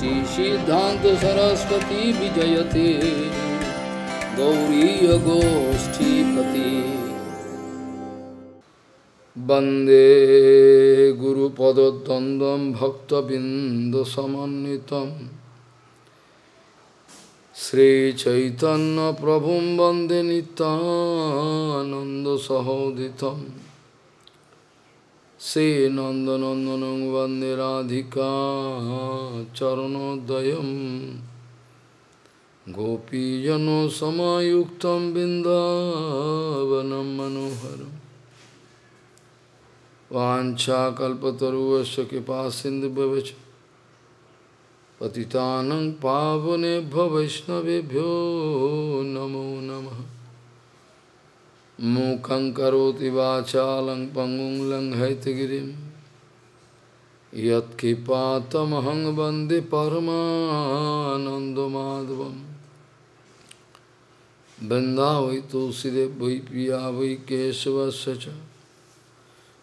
श्री विजयते गौरीयगोष्ठीपति वन्दे गुरुपदद्वन्द्वं भक्तबिन्दसमन्वितं श्रीचैतन्यप्रभुं वन्दे नितानन्दसहोदितम् से नंदनंदन वंदे राधिका चरणोदयम गोपीजनो समायुक्त बिंदवनम मनोहर वाछा कल्पतरुश कृपा सिंधु व्यवच पतितानंग पावने वैष्णवेभ्यो नमो नमः Mukhaṁ karoti vācālaṁ pangum laṁ haitagirim Yat kipātamahaṁ bandi paramānandamadhavam Vrindavai tulside vai piya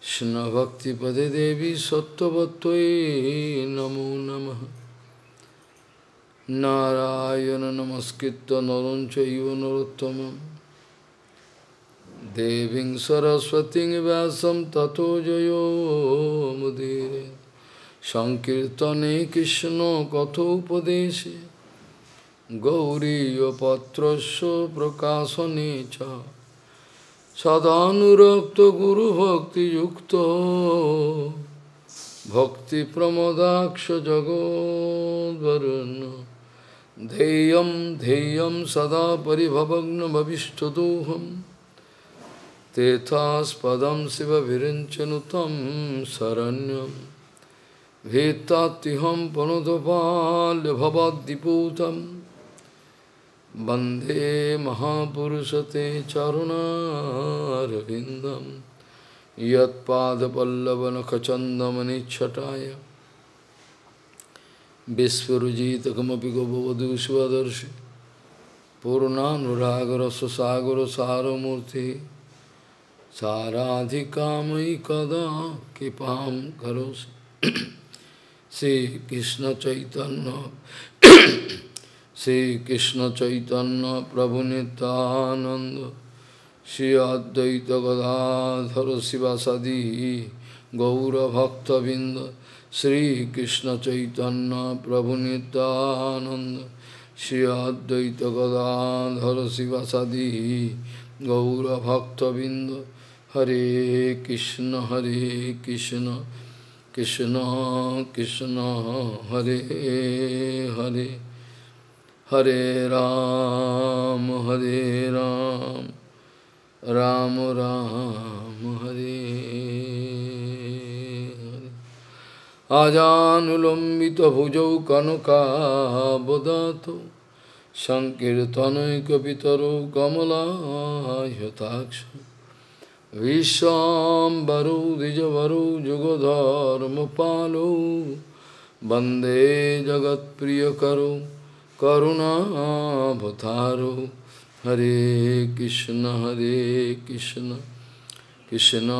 Shna bhakti pade devi sattvatvai namo namaha Narayana namaskritta narancha iva narottamam Deving Saraswati vasam Tato Jayo Mudire Sankirtane Krishna Katho Upadeshe Gauri Patrasya Prakasane Cha Sadhanurakta Guru Bhakti Yukta Bhakti Pramodaksha Jagod Varuna Deyam Deyam Sada Paribhavagna Bhavishtadoham Tethaspadam Siva Virinchanutam Saranyam Vetatiham Panodopal Bhavadiputam Bande Mahapurusate Charuna Ravindam Yat Padapallavanakachandamani Chataya Visvarujitakamapi Gobhavadu Sivadarshi Purunanuragara Sasagara Saramurti साराधिकामयी कदा कृपा करो श्री कृष्ण चैतन्य श्री कृष्ण चैतन्य प्रभु नित्यानंद श्री अद्वैत गदाधर शिवासदी गौरभक्तबिंद श्री कृष्ण चैतन्य प्रभु नित्यानंद श्री अद्वैत Gadadhar शिवासदी गौरभक्तबिंद Hare Krishna Hare Krishna Krishna Krishna Hare Hare Hare Ram Hare Ram Ram Ram Hare Hare Ajanulambita bhujau kanaka bodhato Sankirtanaikapitaro kamala yatakshu वंदे जगत प्रिय करु करुणा करुणाभतारो हरे कृष्ण हरे कृष्ण कृष्ण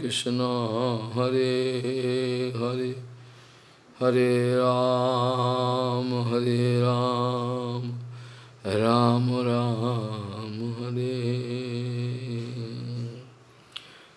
कृष्ण हरे हरे हरे राम हरे राम राम राम हरे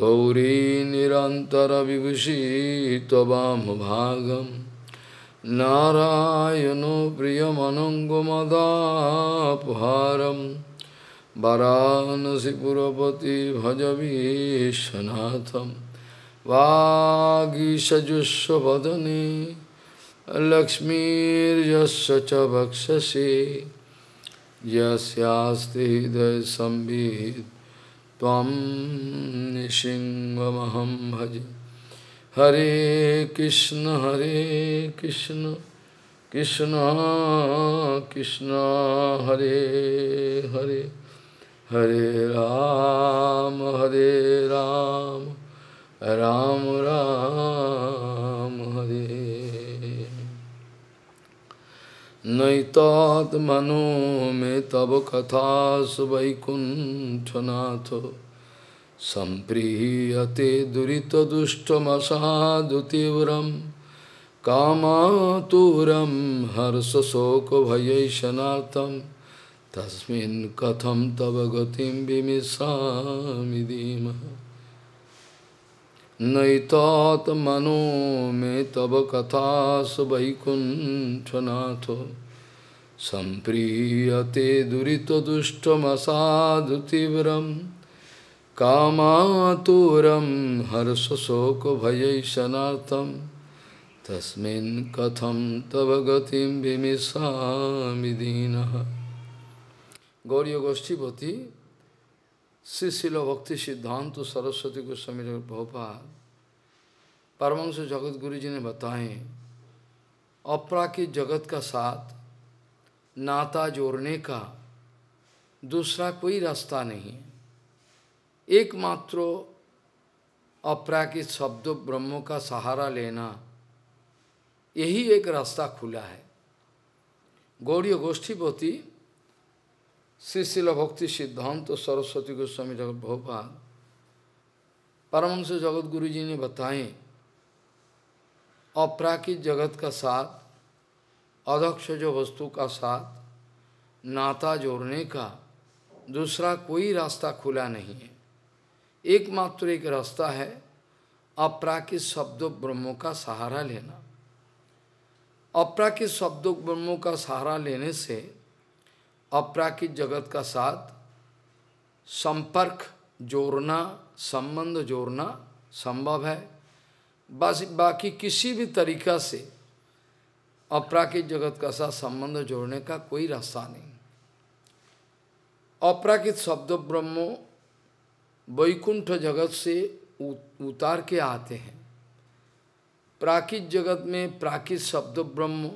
गौरी भागम नारायण नारायणो प्रियमनङ्गमदापहारं वरानसिपुरपति भजवीशनाथं वागीषजुष्वदने लक्ष्मीश च यस्ते हृदय संबित त्वं भजे हरे कृष्ण हरे कृष्ण कृष्ण कृष्ण हरे हरे हरे राम हरे राम राम राम, राम नैतात मनो में तब कथा सुवैकुंठनाथ संप्रीयते दुरीतदुष्टमसादुतीव्रम कामातुरम हर्षशोकभयशनाथम तस्मिन् कथं तव गतिं विमिषामि धीमः नैतात मनो मे तब कथा सवैकुंठनाथ संप्रीयते दुरीतदुष्टमसाधु तीव्रम कामातुरम हर्षशोकभयशनाथम तस्मिन् कथम तव गतिम विमिषामी दीन गौरी गोष्ठीपति श्री Sisila सिद्धांत सरस्वती को Goswami Prabhupada परमंश जगत गुरु जी ने बताए अपराकित जगत का साथ नाता जोड़ने का दूसरा कोई रास्ता नहीं एकमात्र अपराकित शब्द ब्रह्मों का सहारा लेना यही एक रास्ता खुला है गौड़ी गोष्ठीपति श्रीशिल भक्ति सिद्धांत तो सरस्वती गोस्वामी जगत भोपाल परमहंस जगत गुरु जी ने बताए अपराकित जगत का साथ अधक्ष जो वस्तु का साथ नाता जोड़ने का दूसरा कोई रास्ता खुला नहीं है एकमात्र एक रास्ता है अपराकित शब्द ब्रह्मों का सहारा लेना अपराकृत शब्द ब्रह्मों का सहारा लेने से अपराकृत जगत का साथ संपर्क जोड़ना संबंध जोड़ना संभव है बस बाकी किसी भी तरीका से अपराकृत जगत का साथ संबंध जोड़ने का कोई रास्ता नहीं अपराकृत शब्द ब्रह्मो वैकुंठ जगत से उतार के आते हैं प्राकृत जगत में प्राकृत शब्द ब्रह्म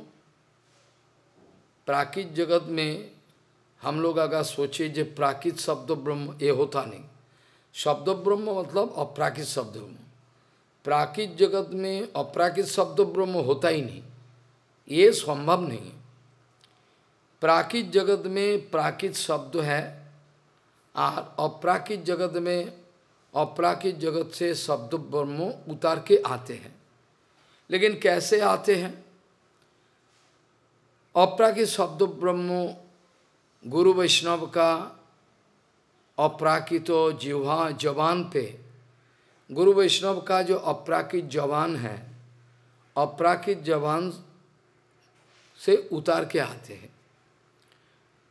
प्राकृत जगत में हम लोग अगर सोचे जो प्राकृत शब्द ब्रह्म ये होता नहीं शब्द ब्रह्म मतलब अप्राकृत शब्द ब्रह्म प्राकृत जगत में अप्राकृत शब्द ब्रह्म होता ही नहीं ये संभव नहीं प्राकृत जगत में प्राकृत शब्द है और अप्राकृत जगत में अप्राकृत जगत से शब्द ब्रह्म उतार के आते हैं लेकिन कैसे आते हैं अप्राकृत शब्द ब्रह्म गुरु वैष्णव का अपराकित जीवा जवान पे गुरु वैष्णव का जो अपराकित जवान है अपराकित जवान से उतार के आते हैं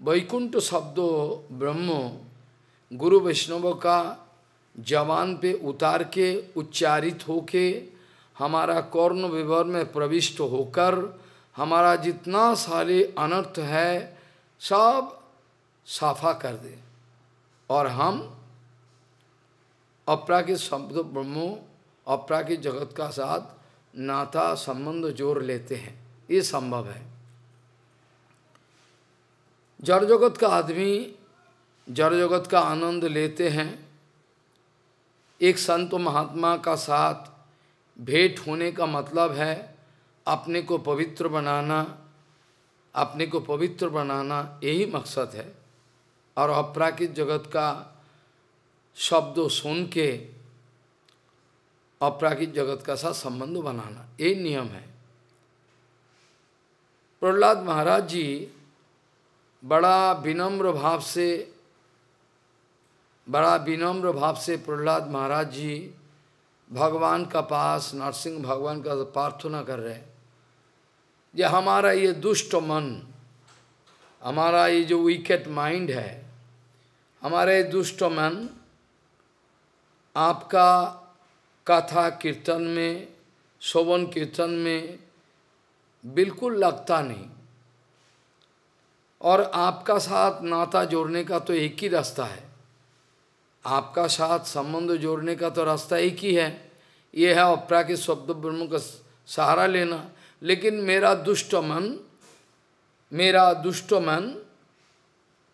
वैकुंठ शब्दों ब्रह्म गुरु वैष्णव का जवान पे उतार के उच्चारित होके हमारा कौर्ण विवर में प्रविष्ट होकर हमारा जितना सारे अनर्थ है सब साफा कर दे और हम अपराकित शब्द ब्रह्मो अपराकित जगत का साथ नाता संबंध जोड़ लेते हैं ये संभव है जड़ जगत का आदमी जड़ जगत का आनंद लेते हैं एक संत महात्मा का साथ भेंट होने का मतलब है अपने को पवित्र बनाना अपने को पवित्र बनाना यही मकसद है और अपराकृत जगत का शब्द सुन के अपराकृत जगत का साथ संबंध बनाना ये नियम है प्रहलाद महाराज जी बड़ा विनम्र भाव से बड़ा विनम्र भाव से प्रहलाद महाराज जी भगवान का पास नरसिंह भगवान का प्रार्थना कर रहे हैं ये हमारा ये दुष्ट मन हमारा ये जो विकेट माइंड है हमारे दुष्ट मन आपका कथा कीर्तन में शोभन कीर्तन में बिल्कुल लगता नहीं और आपका साथ नाता जोड़ने का तो एक ही रास्ता है आपका साथ संबंध जोड़ने का तो रास्ता एक ही है ये है अपरा के शब्द ब्रह्म का सहारा लेना लेकिन मेरा दुष्ट मन मेरा दुष्ट मन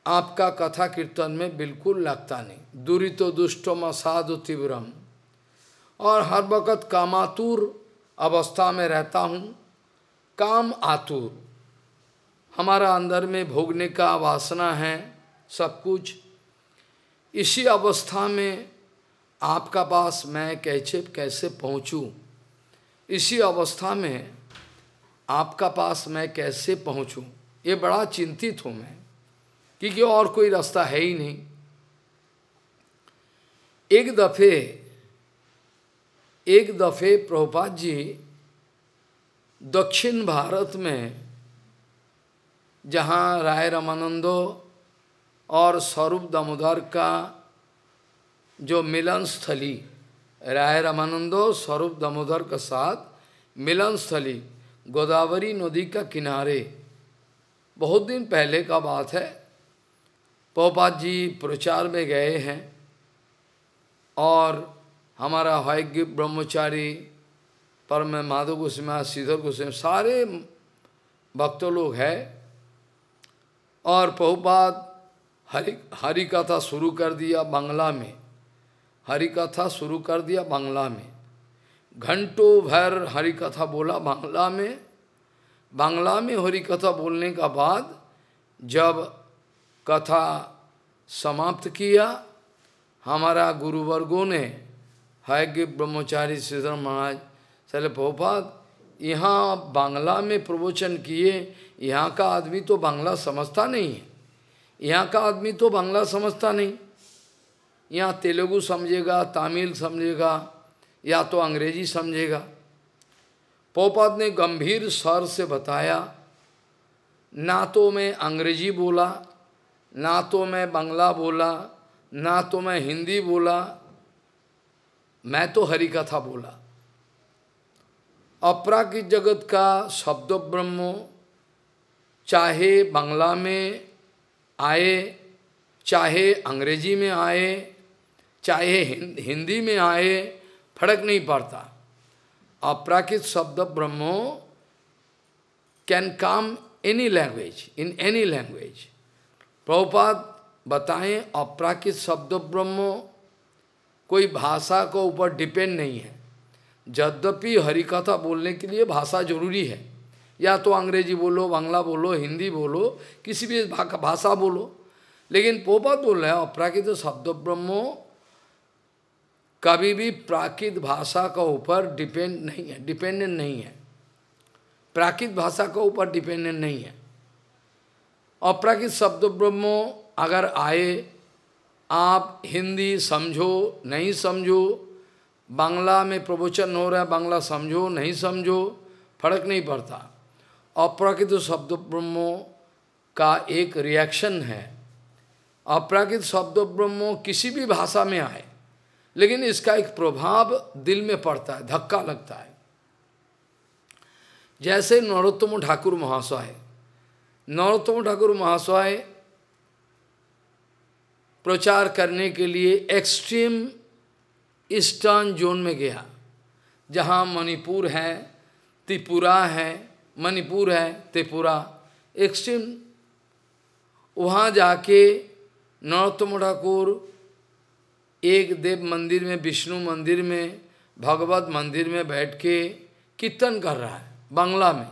आपका कथा कीर्तन में बिल्कुल लगता नहीं दूरी तो दुष्टम असाधु तीव्रम और हर वक़्त कामातुर अवस्था में रहता हूँ काम आतुर हमारा अंदर में भोगने का वासना है सब कुछ इसी अवस्था में आपका पास मैं कैसे कैसे पहुँचूँ इसी अवस्था में आपका पास मैं कैसे पहुँचूँ ये बड़ा चिंतित हूँ मैं क्योंकि और कोई रास्ता है ही नहीं एक दफे एक दफे प्रभुपाद जी दक्षिण भारत में जहाँ राय रामानंदो और स्वरूप दामोदर का जो मिलन स्थली राय रामानंदो स्वरूप दामोदर के साथ मिलन स्थली गोदावरी नदी का किनारे बहुत दिन पहले का बात है पोपात जी प्रचार में गए हैं और हमारा हयज्ञ ब्रह्मचारी परम माधव गोस्वामी श्रीधर गोस्वामी सारे भक्त लोग हैं और पहुपात हरि हरि कथा शुरू कर दिया बांग्ला में हरि कथा शुरू कर दिया बांग्ला में घंटों भर हरि कथा बोला बांग्ला में बांग्ला में हरि कथा बोलने का बाद जब कथा समाप्त किया हमारा गुरुवर्गों ने है कि ब्रह्मचारी श्रीधर महाराज चले भोपाल यहाँ बांग्ला में प्रवचन किए यहाँ का आदमी तो बांग्ला समझता नहीं है यहाँ का आदमी तो बांग्ला समझता नहीं यहाँ तेलुगु समझेगा तमिल समझेगा या तो अंग्रेजी समझेगा पोपाद ने गंभीर स्वर से बताया ना तो मैं अंग्रेजी बोला ना तो मैं बांग्ला बोला ना तो मैं हिंदी बोला मैं तो हरि कथा बोला अपराकृत जगत का शब्द ब्रह्म चाहे बांग्ला में आए चाहे अंग्रेजी में आए चाहे हिंदी में आए फर्क नहीं पड़ता अपराकृत शब्द ब्रह्मो can come any language in any language Prabhupad बताएं अप्राकृत शब्द ब्रह्म कोई भाषा को ऊपर डिपेंड नहीं है यद्यपि हरिकथा बोलने के लिए भाषा जरूरी है या तो अंग्रेजी बोलो बांग्ला बोलो हिंदी बोलो किसी भी भाषा बोलो लेकिन पोपा बोल रहे हैं अप्राकृत शब्द ब्रह्म कभी भी प्राकृत भाषा का ऊपर डिपेंड नहीं है डिपेंडेंट नहीं है प्राकृत भाषा का ऊपर डिपेंडेंट नहीं है अप्राकृत शब्द ब्रह्मो अगर आए आप हिंदी समझो नहीं समझो बांग्ला में प्रवचन हो रहा है बांग्ला समझो नहीं समझो फर्क नहीं पड़ता अप्राकृत शब्द ब्रह्मो का एक रिएक्शन है अप्राकृत शब्द ब्रह्मो किसी भी भाषा में आए लेकिन इसका एक प्रभाव दिल में पड़ता है धक्का लगता है जैसे नरोत्तम ठाकुर महाशय नरोत्तम ठाकुर महाशय प्रचार करने के लिए एक्सट्रीम ईस्टर्न जोन में गया जहाँ मणिपुर है त्रिपुरा है मणिपुर है त्रिपुरा एक्सट्रीम वहाँ जाके नरोत्तम ठाकुर एक देव मंदिर में विष्णु मंदिर में भगवत मंदिर में बैठ के कीर्तन कर रहा है बांग्ला में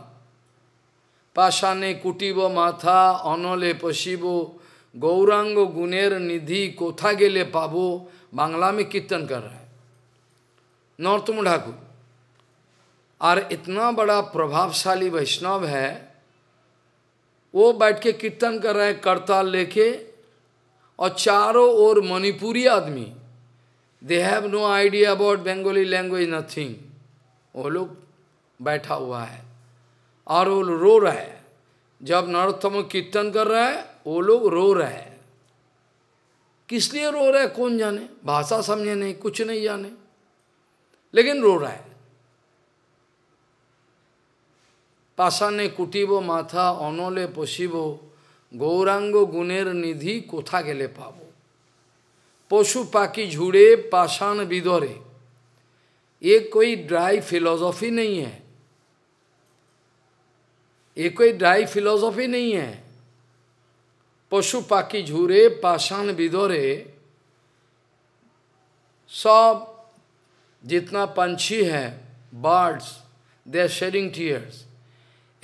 पाषाणे कुटिब माथा अनले पशिब गौरांग गुणेर निधि कोथा गेले पाबो बांग्ला में कीर्तन कर रहे है नौतम ठाकुर और इतना बड़ा प्रभावशाली वैष्णव है वो बैठ के कीर्तन कर रहे हैं करताल लेके और चारों ओर मणिपुरी आदमी they have no idea about Bengali language nothing वो लोग बैठा हुआ है और वो रो रहे हैं जब नरोत्तम कीर्तन कर रहा है वो लोग रो रहे हैं किस लिए रो रहे है कौन जाने भाषा समझे नहीं कुछ नहीं जाने लेकिन रो रहा है पाषा ने कुटीबो माथा अनोले पोषिबो गौरांग गुणेर निधि कोथा गेले पावो पाबो पशु पाकी झुड़े पाषाण विदोरे ये कोई ड्राई फिलोसॉफी नहीं है ये कोई ड्राई फिलोसॉफी नहीं है पशु पाकी झूरे पाषाण विदोरे सब जितना पंछी है birds they are shedding tears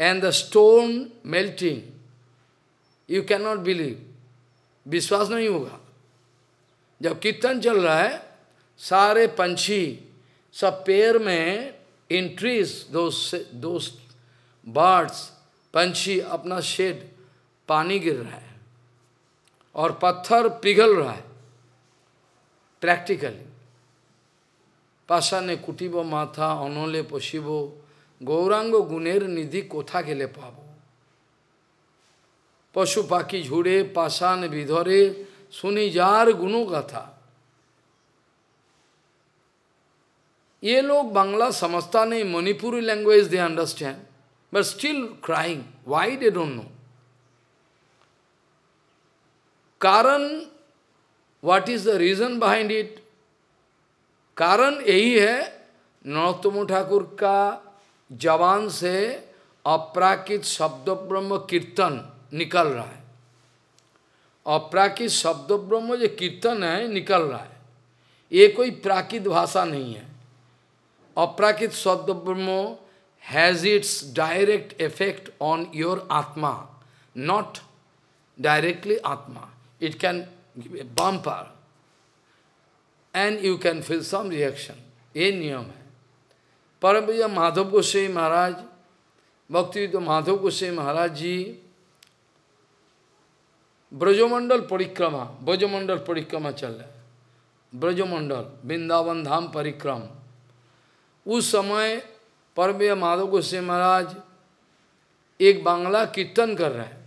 and the stone melting you can not believe विश्वास नहीं होगा जब कीर्तन चल रहा है सारे पंछी सब पेड़ में इंट्रीज दो दो बर्ड्स पंछी अपना शेड पानी गिर रहा है और पत्थर पिघल रहा है प्रैक्टिकली पाषाणे कुटीबो माथा अनोले पशिब गौरांग गुनेर निधि कोथा के लिए पाबो पशु पाखी झुड़े पाषाण विधरे सुनी जार गुणों का था ये लोग बांग्ला समझता नहीं Manipuri language they understand but still crying. Why, they don't know. Karan, what is the reason behind it? कारण यही है नरोत्तम ठाकुर का जवान से अपराकित शब्द ब्रह्म कीर्तन निकल रहा है अपराकित शब्द ब्रह्म जो कीर्तन है निकल रहा है ये कोई प्राकृत भाषा नहीं है अपराकित शब्द ब्रह्म has its direct effect on your Atma, not directly Atma. It can give a and you can feel some reaction. in niyam hai. Parambhaja Madhav Goswami Maharaj, Bhakti Vidya Madhav Goswami Maharaj ji, Brajamandal Parikrama, Brajamandal Parikrama chale. Brajamandal, Bindavan Dham परम माधव गोस्वामी महाराज एक बांग्ला कीर्तन कर रहे हैं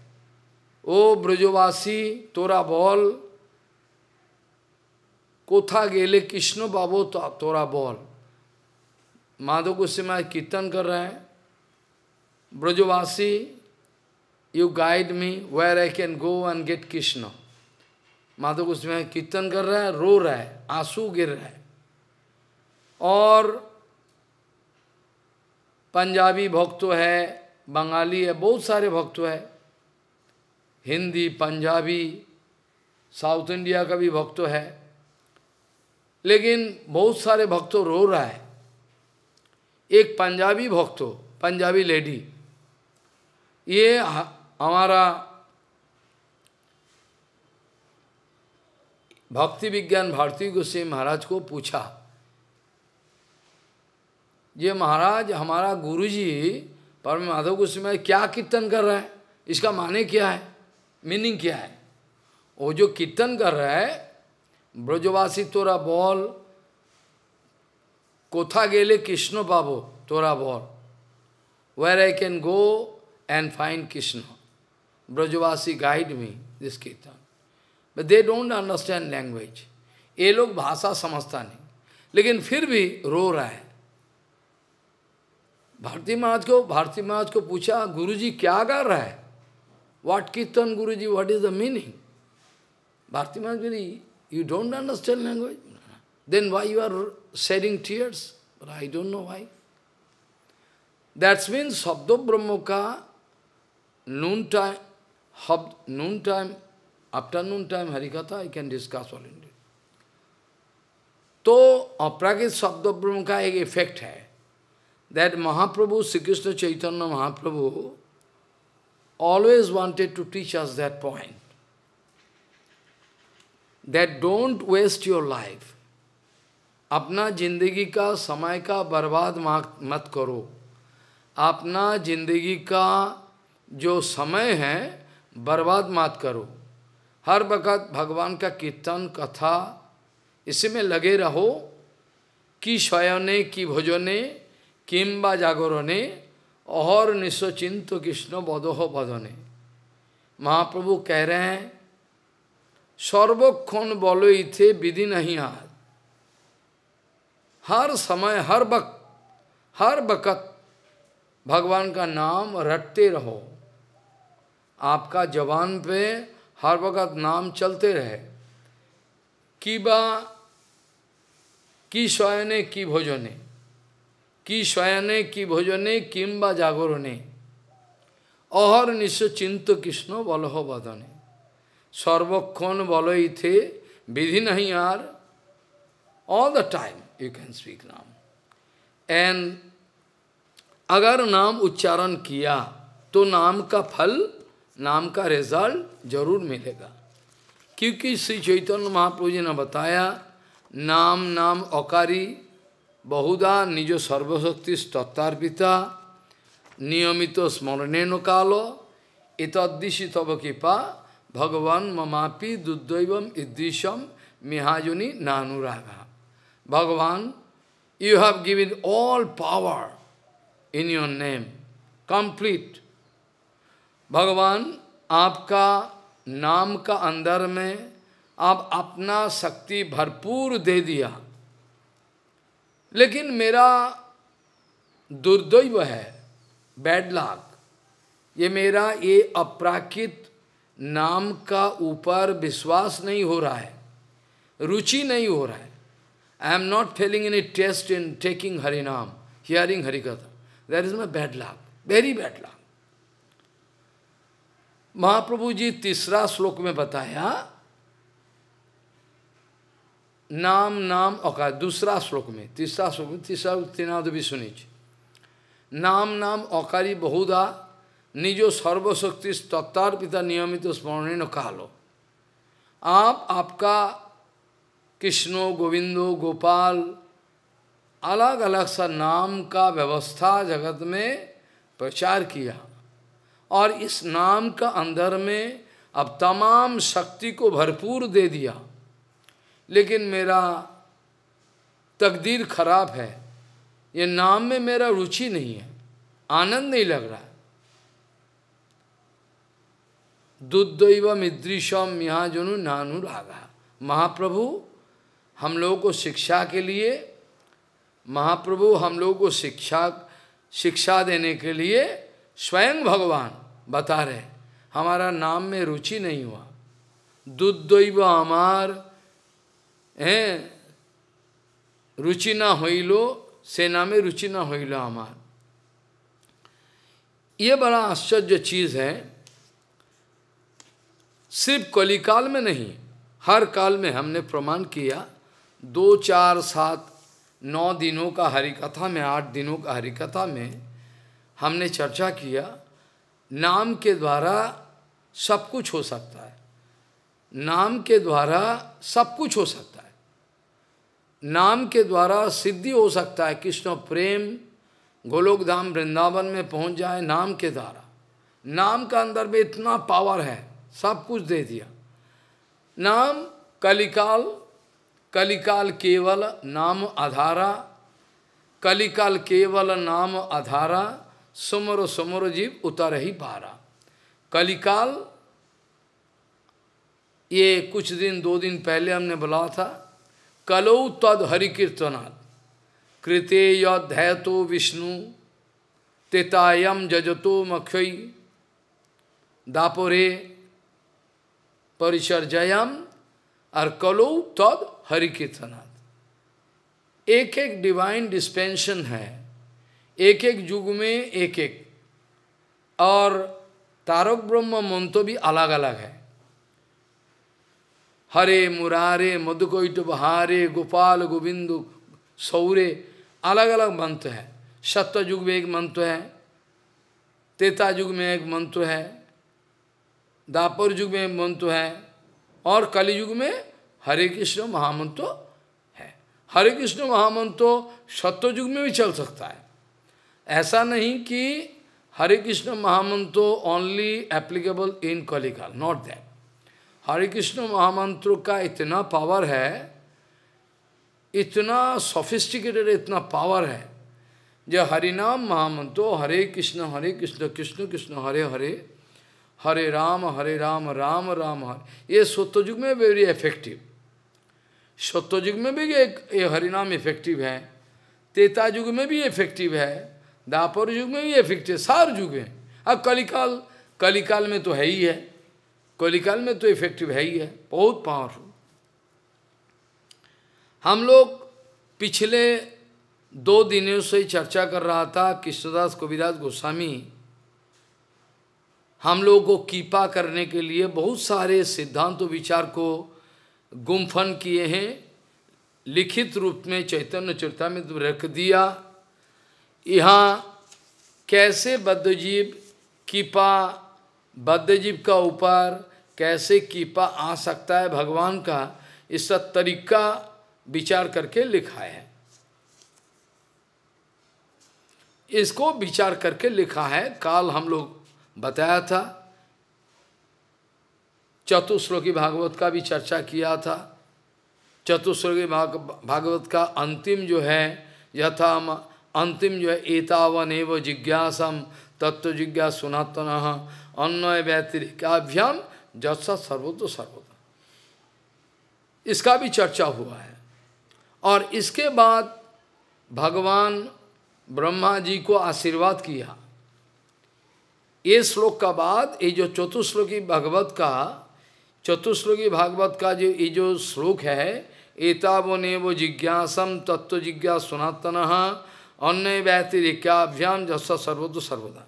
ओ ब्रजवासी तोरा ball कोथा गेले कृष्ण बाबो तो तोरा बॉल माधव गोस्वामी महाराज कीर्तन कर रहे हैं ब्रजवासी you guide me where I can go and get Krishna Madhav Goswami कीर्तन कर रहा है रो रहा है आंसू गिर रहा है और पंजाबी भक्त है बंगाली है बहुत सारे भक्त है हिंदी पंजाबी साउथ इंडिया का भी भक्त है लेकिन बहुत सारे भक्तों रो रहा है एक पंजाबी भक्त पंजाबी लेडी ये हमारा भक्ति विज्ञान भारती गोस्वामी महाराज को पूछा ये महाराज हमारा गुरु जी परम माधव गोस्वामी क्या कीर्तन कर रहा है इसका माने क्या है मीनिंग क्या है वो जो कीर्तन कर रहा है ब्रजवासी तोरा बॉल कोथा गेले कृष्ण बाबो तोरा बॉल where I can go and find Krishna ब्रजवासी गाइड मी दिस कीर्तन दे डोंट अंडरस्टैंड लैंग्वेज ये लोग भाषा समझता नहीं लेकिन फिर भी रो रहा है भारतीय महाराज को भारतीय महाराज को पूछा गुरु जी क्या कर रहा है व्हाट कीर्तन जी what is the meaning Bharatiya Maharaj बोली you don't understand language then why you are sharing tears I don't know why that's mean शब्दो ब्रह्म का noon time noon time afternoon time हरिकथा I can discuss all India तो अप्रागित शब्द ब्रह्म का एक इफेक्ट है that Mahaprabhu, Sri Krishna Chaitanya Mahaprabhu, always wanted to teach us that point. That don't waste your life. Apna jindagi ka samay ka barbad mat karo. Apna jindagi ka jo samay hai, barbad mat karo. Har bakat भगवान ka kirtan katha, इसी में लगे रहो कि शयने की भोजने কিংবা জাগরণে और निश्चिंत कृष्ण बदह बदने महाप्रभु कह रहे हैं सर्वक्षण बोलो इथे विधि नहीं आज हर समय हर वक्त हर वक़्त भगवान का नाम रटते रहो आपका जवान पे हर वक़्त नाम चलते रहे कि बा की शयने की भोजने कि शयने कि भोजने किम्बा जागरणे अहर নিশ্চ চিন্ত কৃষ্ণ বলহ বদনে সর্বক্ষণ বলই থে বিধি নাহি আর all the time you can speak Nam. And अगर नाम उच्चारण किया तो नाम का फल नाम का रिजल्ट जरूर मिलेगा क्योंकि श्री चैतन्य महाप्रभु जी ने बताया नाम नाम औकारी बहुधा निज सर्वशक्ति स्तत्तार्पिता नियमित स्मरणेन कालो इतदृशी तब कृपा भगवान ममापी दुर्दैव इदृशम मिहाजुनि नानुरागा भगवान you have given all power in your name complete भगवान आपका नाम का अंदर में आप अपना शक्ति भरपूर दे दिया लेकिन मेरा दुर्दैव है बैड लाक ये मेरा ये अपराकित नाम का ऊपर विश्वास नहीं हो रहा है रुचि नहीं हो रहा है I am not failing in a test in taking हरिनाम हियरिंग हरिकथा that is my bad luck very bad luck Mahaprabhu ji तीसरा श्लोक में बताया नाम नाम औकार दूसरा श्लोक में तीसरा श्लोक में तीसरा तीनाद भी सुनिच नाम नाम औकारी बहुधा निजो सर्वशक्ति तत्तार पिता नियमित तो स्मरण कहा लो आप आपका कृष्णो गोविंदो गोपाल अलग अलग सा नाम का व्यवस्था जगत में प्रचार किया और इस नाम का अंदर में अब तमाम शक्ति को भरपूर दे दिया लेकिन मेरा तकदीर खराब है ये नाम में मेरा रुचि नहीं है आनंद नहीं लग रहा दुद्दैव मिद्रिशम यहाँ जनु नानुरागा महाप्रभु हम लोगों को शिक्षा के लिए महाप्रभु हम लोगों को शिक्षा शिक्षा देने के लिए स्वयं भगवान बता रहे हमारा नाम में रुचि नहीं हुआ दुद्दैव अमार हैं रुचि ना होइलो लो सेना में रुचि ना होइलो लो हमार ये बड़ा आश्चर्य चीज है सिर्फ कलिकाल में नहीं हर काल में हमने प्रमाण किया दो चार सात नौ दिनों का हरिकथा में आठ दिनों का हरिकथा में हमने चर्चा किया नाम के द्वारा सब कुछ हो सकता है नाम के द्वारा सब कुछ हो सकता है नाम के द्वारा सिद्धि हो सकता है कृष्ण प्रेम गोलोक धाम वृंदावन में पहुंच जाए नाम के द्वारा नाम का अंदर में इतना पावर है सब कुछ दे दिया नाम कलिकाल कलिकाल केवल नाम आधारा कलिकाल केवल नाम आधारा सुमर सुमर जीव उतर ही पारा कलिकाल ये कुछ दिन दो दिन पहले हमने बुला था कलौ तद हरिकीर्तना कृते यध्ययतो विष्णु तेतायम जजतो मख्यई दापोरे परिचर्जयम और कलौ तद हरिकीर्तनात् एक एक डिवाइन डिस्पेंशन है एक एक युग में एक एक और तारक ब्रह्म मंत्र भी अलग अलग है हरे मुरारे मधुकोट बहारे गोपाल गोविंद सौरे अलग अलग मंत्र है सत्य युग में एक मंत्र है तेता युग में एक मंत्र है दापर युग में मंत्र है और कलि युग में हरे कृष्ण महामंत्र है हरे कृष्ण महामंत्र सत्य युग में भी चल सकता है ऐसा नहीं कि हरे कृष्ण महामंत्र ओनली एप्लीकेबल इन कलिकाल नॉट दैट हरे कृष्ण महामंत्र का इतना पावर है इतना सोफिस्टिकेटेड इतना पावर है जो हरिनाम महामंत्रो हरे कृष्ण हरे कृष्ण कृष्ण कृष्ण हरे हरे हरे राम हरे राम राम राम हरे ये सत्ययुग में वेरी इफेक्टिव सत्ययुग में भी ये, ये हरिनाम इफेक्टिव है तेता युग में भी इफेक्टिव है दापर युग में भी इफेक्टिव सार युग में अब कलिकाल कलिकाल में तो है ही है कलिकाल में तो इफेक्टिव है ही है बहुत पावरफुल हम लोग पिछले दो दिनों से चर्चा कर रहा था कृष्णदास कविराज गोस्वामी हम लोगों को कीपा करने के लिए बहुत सारे सिद्धांत विचार को गुमफन किए हैं लिखित रूप में चैतन्य में तो रख दिया यहाँ कैसे बद्धजीव कीपा बद्ध जीव का ऊपर कैसे कीपा आ सकता है भगवान का इसका तरीका विचार करके लिखा है इसको विचार करके लिखा है काल हम लोग बताया था चतुश्लोकी भागवत का भी चर्चा किया था चतुश्लोकी भाग, भागवत का अंतिम जो है यथा अंतिम जो है एतावन एव जिज्ञासम तत्व जिज्ञा सुनातन अन्वय व्यतिरिकाभ्याम जस सर्वोत्व सर्वोत्व इसका भी चर्चा हुआ है और इसके बाद भगवान ब्रह्मा जी को आशीर्वाद किया ये श्लोक का बाद ये जो चतुश्लोकी भागवत का चतुश्लोकी भागवत का जो ये जो श्लोक है एतावो ने वो जिज्ञासम तत्व जिज्ञास सनातन अन्य व्यतिरिकाभ्याम जस्व सर्वोद सर्वदा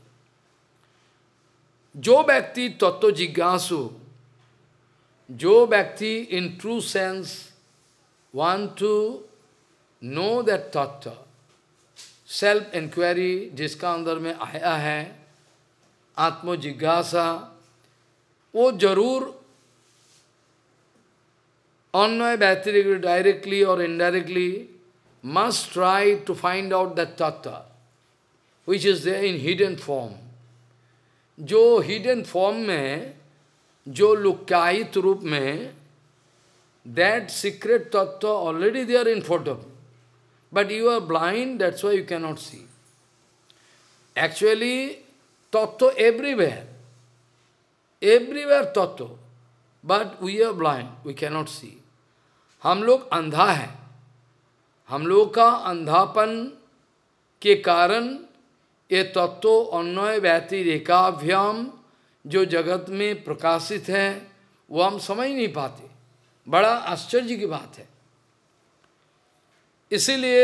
जो व्यक्ति तत्व जिज्ञासु जो व्यक्ति in true sense one to know that तत्व सेल्फ इंक्वायरी जिसका अंदर में आया है आत्मजिज्ञासा वो जरूर अन्वय व्यक्ति डायरेक्टली और indirectly must try to find out that तत्व which is there in hidden form जो हिडन फॉर्म में जो लुक्यायित रूप में दैट सीक्रेट तत्व already they are in photo but you are blind that's why you cannot see actually तत्व everywhere everywhere तत्व but we are blind we cannot see हम लोग अंधा हैं हम लोगों का अंधापन के कारण ये तत्व अन्वय व्यति जो जगत में प्रकाशित है वो हम समझ नहीं पाते बड़ा आश्चर्य की बात है इसीलिए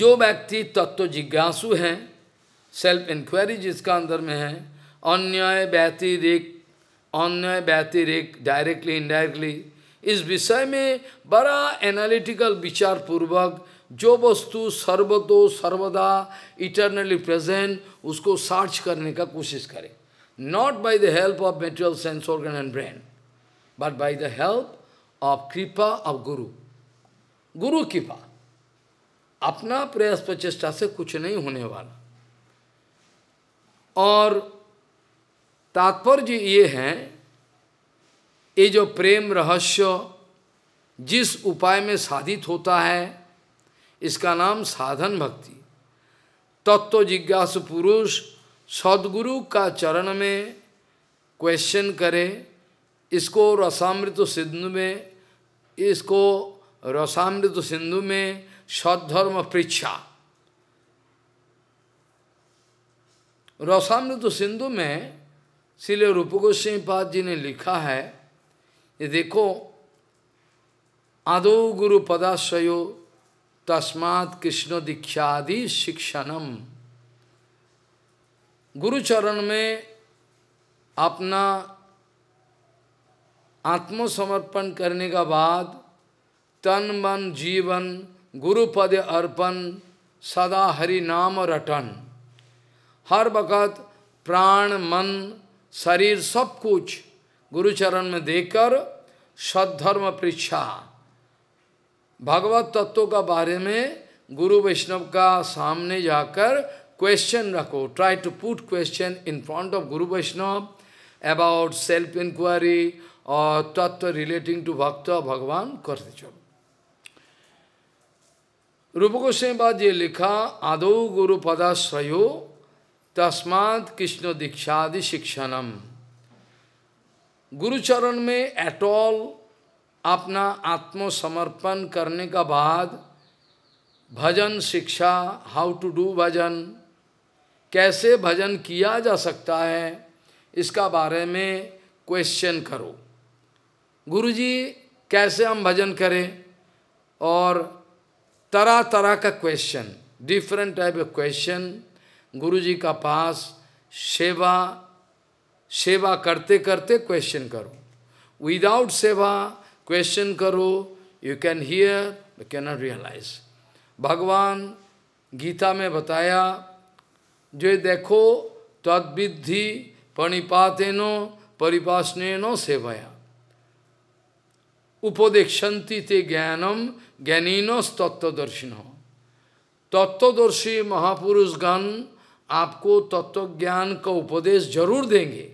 जो व्यक्ति तत्व जिज्ञासु हैं सेल्फ इंक्वायरी जिसका अंदर में है अन्याय व्यतिरिक अन्याय व्यतिरिक डायरेक्टली इनडायरेक्टली इस विषय में बड़ा एनालिटिकल विचार पूर्वक जो वस्तु सर्वतो सर्वदा इटर्नली प्रेजेंट उसको सर्च करने का कोशिश करें not by the help of material sense organ and brain but by the help of कृपा ऑफ गुरु गुरु कृपा अपना प्रयास प्रचेष्टा से कुछ नहीं होने वाला और तात्पर्य ये है ये जो प्रेम रहस्य जिस उपाय में साधित होता है इसका नाम साधन भक्ति तत्व जिज्ञासु पुरुष सदगुरु का चरण में क्वेश्चन करे इसको रसामृत सिंधु में इसको रसामृत सिंधु में सद्धर्म पृछा रसामृत सिंधु में श्री रूप गोस्पाद पाद जी ने लिखा है ये देखो आदो गुरु पदाश्रयो तस्मात कृष्ण दीक्षादि शिक्षणम गुरुचरण में अपना आत्मसमर्पण करने का बाद तन मन जीवन गुरुपद अर्पण सदा हरि नाम रटन हर वक़्त प्राण मन शरीर सब कुछ गुरुचरण में देकर सद्धर्म परीक्षा भगवत तत्व का बारे में गुरु वैष्णव का सामने जाकर क्वेश्चन रखो try to put question in front of guru Vaishnav about self inquiry और तत्व रिलेटिंग टू भक्त भगवान करते चलो रूप गोस्वी बाद ये लिखा आदो गुरु पदाश्रयो तस्मात कृष्ण दीक्षादि शिक्षणम गुरुचरण में एट ऑल अपना आत्मसमर्पण करने का बाद भजन शिक्षा हाउ टू डू भजन कैसे भजन किया जा सकता है इसका बारे में क्वेश्चन करो गुरु जी कैसे हम भजन करें और तरह तरह का question different type of question Guru जी का पास सेवा सेवा करते करते क्वेश्चन करो विदाउट सेवा Question karo, you can hear, but cannot realise भगवान गीता में बताया जो देखो परिपाते तद्विद्धि परिपातेनो परिपासनेनो सेवया उपदेक्षन्ति ते ज्ञानम ज्ञानीनो तत्वदर्शिनो तत्वदर्शी महापुरुष गण आपको तत्वज्ञान का उपदेश जरूर देंगे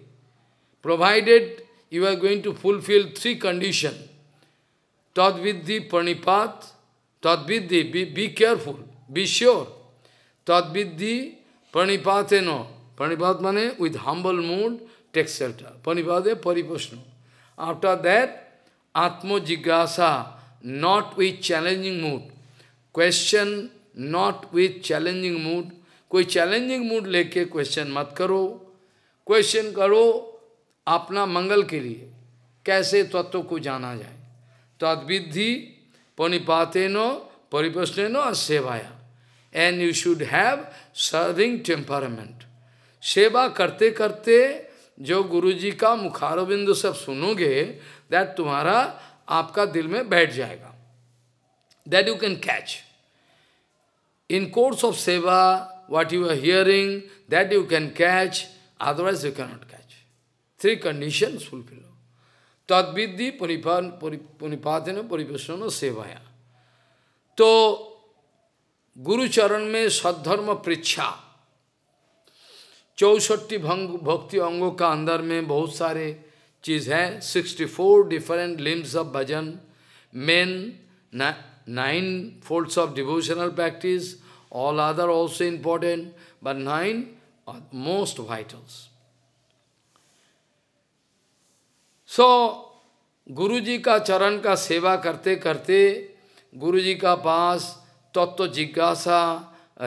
provided you are going to fulfil three condition Tadvidhi Pranipat, Tadvidhi, be, be careful, be sure. Tadvidhi Pranipateno, Pranipat mane with humble mood, take shelter. Pranipate Paripasno. After that, Atmo Jigyasa, not with challenging mood. Question not with challenging mood. कोई challenging mood लेके question मत करो question करो अपना मंगल के लिए कैसे तत्व को जाना जाए तदविधि परिपातेनो और सेवाया and you should have serving temperament सेवा करते करते जो गुरुजी का मुखारविंद सब सुनोगे दैट तुम्हारा आपका दिल में बैठ जाएगा that you can catch in course of सेवा what you are hearing, that you can catch, otherwise you cannot catch three condition fulfil तद्विधि परिपान परिपोषण सेवाया तो गुरुचरण में सद्धर्म परीक्षा चौसठी भंग भक्ति अंगों का अंदर में बहुत सारे चीज है 64 different limbs of bhajan main nine folds of devotional practice all other also important but nine most vitals so गुरु जी का चरण का सेवा करते करते गुरु जी का पास तत्व जिज्ञासा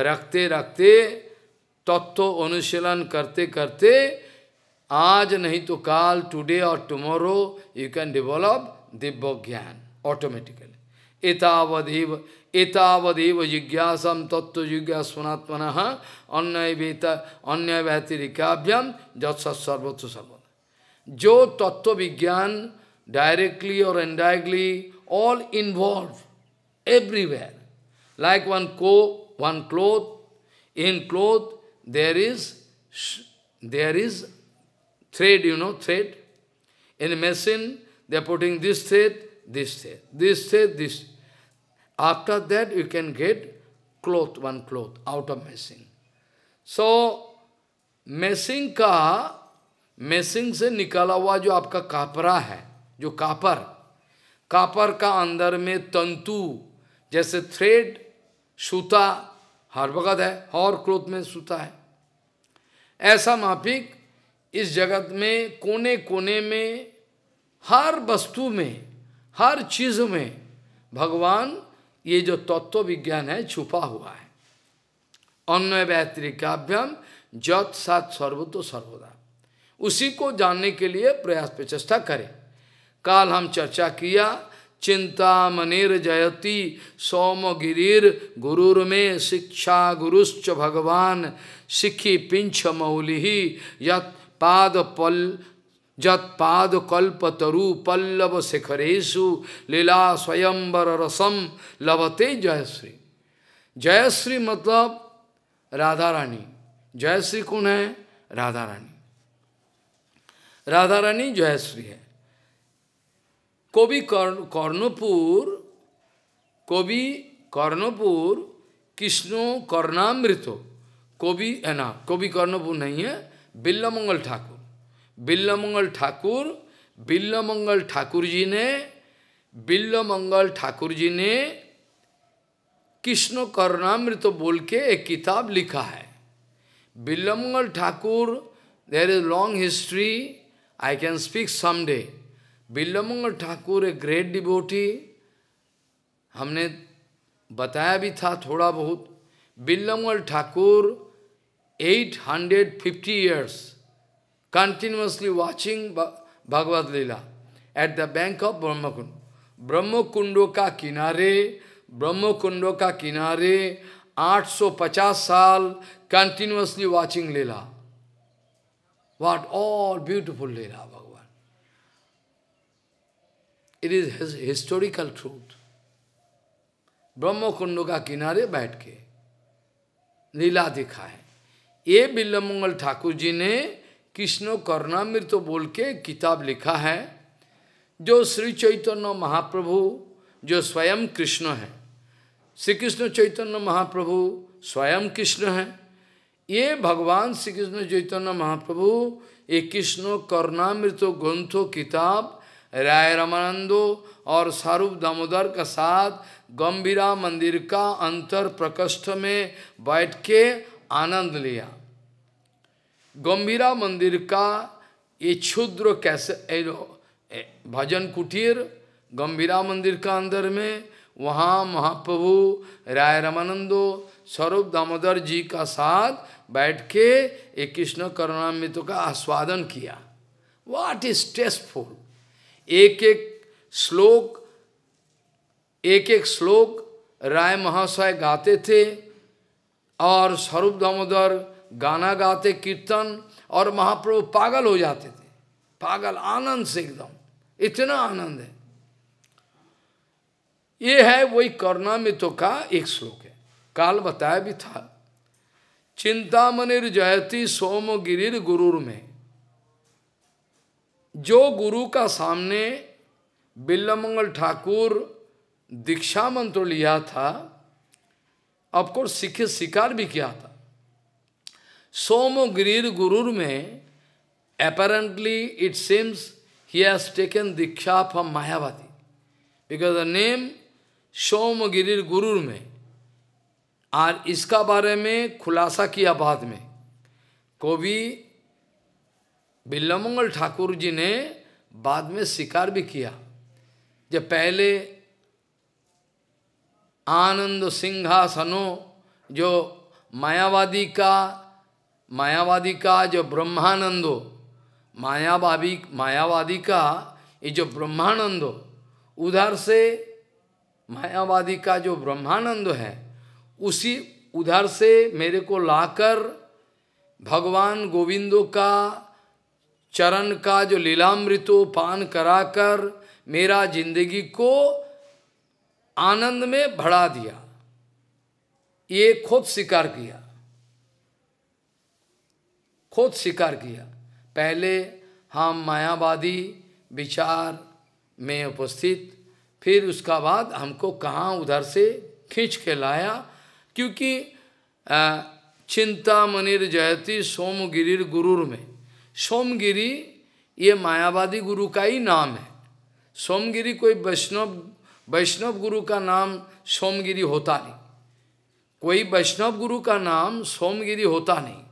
रखते रखते तत्व अनुशीलन करते करते आज नहीं तो काल टुडे और टुमोरो यू कैन डेवलप दिव्य ज्ञान ऑटोमेटिकली एतावधि एतावधिव जिज्ञासम तत्व जिज्ञासनात्मन अन्य अन्य व्यतिरिकाभ्यम जत्सत्सर्वत्व सर्व Jo Tattva Vigyan, directly or indirectly, all involved, everywhere. Like one co one cloth, in cloth there is there is thread, you know, thread. In a machine, they are putting this thread, this thread, this thread, this. After that, you can get cloth, one cloth, out of machine. So, machine ka मेसिंग से निकाला हुआ जो आपका कापरा है जो copper copper का अंदर में तंतु जैसे थ्रेड सूता हर वगत है और क्रोध में सूता है ऐसा माफिक इस जगत में कोने कोने में हर वस्तु में हर चीज में भगवान ये जो तत्व विज्ञान है छुपा हुआ है अन्वय व्यतिरिकाभ्यम जत सात सर्वतो सर्वदा उसी को जानने के लिए प्रयास पर चेष्टा करें काल हम चर्चा किया चिंता मनिर जयति सोम गिरीर गुरुर में शिक्षा गुरुश्च भगवान सिखी पिंछ मौलि यत पाद पल जत पाद कल्प तरु पल्लव शिखरेशु लीला स्वयंबर रसम लवते जयश्री जयश्री मतलब राधा रानी जयश्री कौन है राधा रानी राधा रानी जयश्री है कवि कर्णपुर कवि कर्णपुर कृष्णो कर्णामृतो कवि है ना कवि कर्णपुर नहीं है बिल्लमंगल मंगल ठाकुर बिल्लमंगल मंगल ठाकुर बिल्लमंगल मंगल ठाकुर जी ने बिल्लमंगल मंगल ठाकुर जी ने कृष्ण कर्णामृत बोल के एक किताब लिखा है Bilvamangal Mangal Thakur there is long history I can speak someday. Billamangal Thakur, a great devotee, हमने bataya bhi tha. Thoda bahut. Billamangal Thakur 850 years continuously watching Bhagavad Gita at the bank of Brahmakund. Brahmakundo ka kinare, Brahmakundo ka kinare, 850 saal continuously watching Lila. What all beautiful Leela Bhagavan. It is his historical truth. ब्रह्म कुंड का किनारे बैठ के लीला दिखा है ये बिल्ला मंगल ठाकुर जी ने कृष्ण करुणामृत तो बोल के किताब लिखा है जो श्री चैतन्य महाप्रभु जो स्वयं कृष्ण है श्री कृष्ण चैतन्य महाप्रभु स्वयं कृष्ण है ये भगवान श्री कृष्ण चैतन्य महाप्रभु ये कृष्ण कर्णामृत ग्रंथो किताब राय रामानंदो और सारूप दामोदर का साथ गंभीरा मंदिर का अंतर प्रकोष्ठ में बैठ के आनंद लिया गंभीरा मंदिर का ये क्षुद्र कैसे भजन कुटीर गंभीरा मंदिर का अंदर में वहाँ महाप्रभु राय रामानंदो स्वरूप दामोदर जी का साथ बैठ के एक कृष्ण करुणामित का आस्वादन किया वाट इज टेस्टफुल एक एक श्लोक एक एक श्लोक राय महाशय गाते थे और स्वरूप दामोदर गाना गाते कीर्तन और महाप्रभु पागल हो जाते थे पागल आनंद से एकदम इतना आनंद है ये है वही करुणामितों का एक श्लोक है काल बताया भी था चिंता मनिर जयती सोम गिरिर गुरुर में जो गुरु का सामने बिल्लमंगल ठाकुर दीक्षा मंत्र लिया था अपकोर सिखे शिकार भी किया था सोम गिरिर गुरुर में apparently it seems he has taken diksha from Mayavati because the name सोम गिरिर गुरुर में और इसका बारे में खुलासा किया बाद में कवि बिल्लामंगल ठाकुर जी ने बाद में स्वीकार भी किया जब पहले आनंद सिंहासनो जो मायावादी का मायावादी का जो ब्रह्मानंदो मायावादी मायावादी का ये जो ब्रह्मानंदो उधर से मायावादी का जो ब्रह्मानंद है उसी उधर से मेरे को लाकर भगवान गोविंदो का चरण का जो लीलामृतो पान कराकर मेरा जिंदगी को आनंद में भड़ा दिया ये खुद स्वीकार किया खुद स्वीकार किया पहले हम मायावादी विचार में उपस्थित फिर उसका बाद हमको कहाँ उधर से खींच के लाया क्योंकि चिंता मनिर जयती सोमगिर गुरुर में सोमगिरी ये मायावादी गुरु का ही नाम है सोमगिरी कोई वैष्णव वैष्णव गुरु का नाम सोमगिरी होता नहीं कोई वैष्णव गुरु का नाम सोमगिरी होता नहीं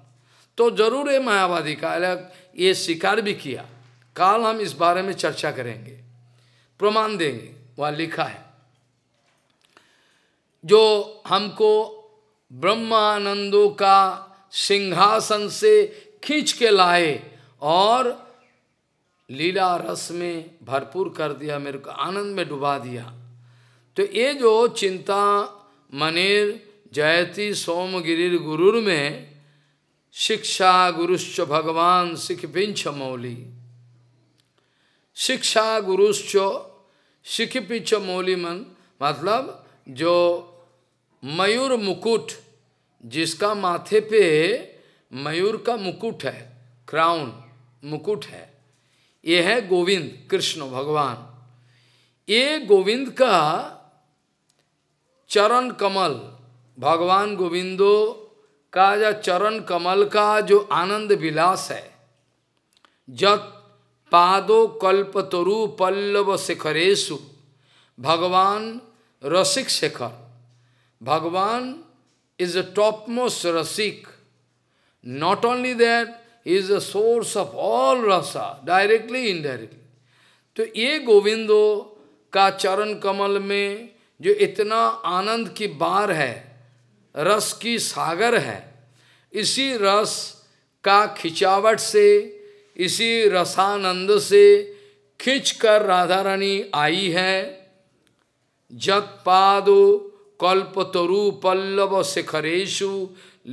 तो जरूर ये मायावादी का अलग ये स्वीकार भी किया काल हम इस बारे में चर्चा करेंगे प्रमाण देंगे वह लिखा है जो हमको ब्रह्मानंदों का सिंहासन से खींच के लाए और लीला रस में भरपूर कर दिया मेरे को आनंद में डुबा दिया तो ये जो चिंता मनिर जयती सोम गिरिर गुरुर में शिक्षा गुरुश्च भगवान सिख पिंच मौली शिक्षा गुरुश्च सिख पिंच मौली मन मतलब जो मयूर मुकुट जिसका माथे पे मयूर का मुकुट है क्राउन मुकुट है ये है गोविंद कृष्ण भगवान ये गोविंद का चरण कमल भगवान गोविंदो का जो चरण कमल का जो आनंद विलास है जत पादो कल्पतरु पल्लव शिखरेशु भगवान रसिक Shekhar Bhagavan is the topmost rasik. Not only that, he is the source of all rasa, directly, indirectly. So, ye Govindo ka charan kamal me, jo itna anand ki bar hai, ras ki sagar hai, isi ras ka khichavat se, isi rasanand se, खींच कर राधा रानी आई है जग कल्पतरु पल्लव शिखरेशु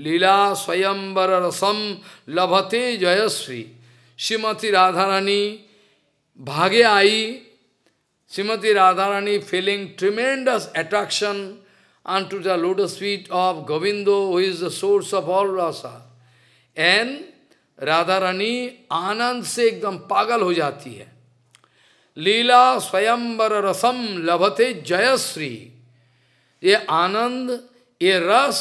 लीला स्वयंवर रसम लभते जयश्री श्रीमती राधारानी भागे I Shrimati Radharani feeling tremendous attraction unto the lotus feet of Govinda who is the source of all rasa and Radharani आनंद से एकदम पागल हो जाती है लीला स्वयंवर रसम लभते जयश्री ये आनंद ये रस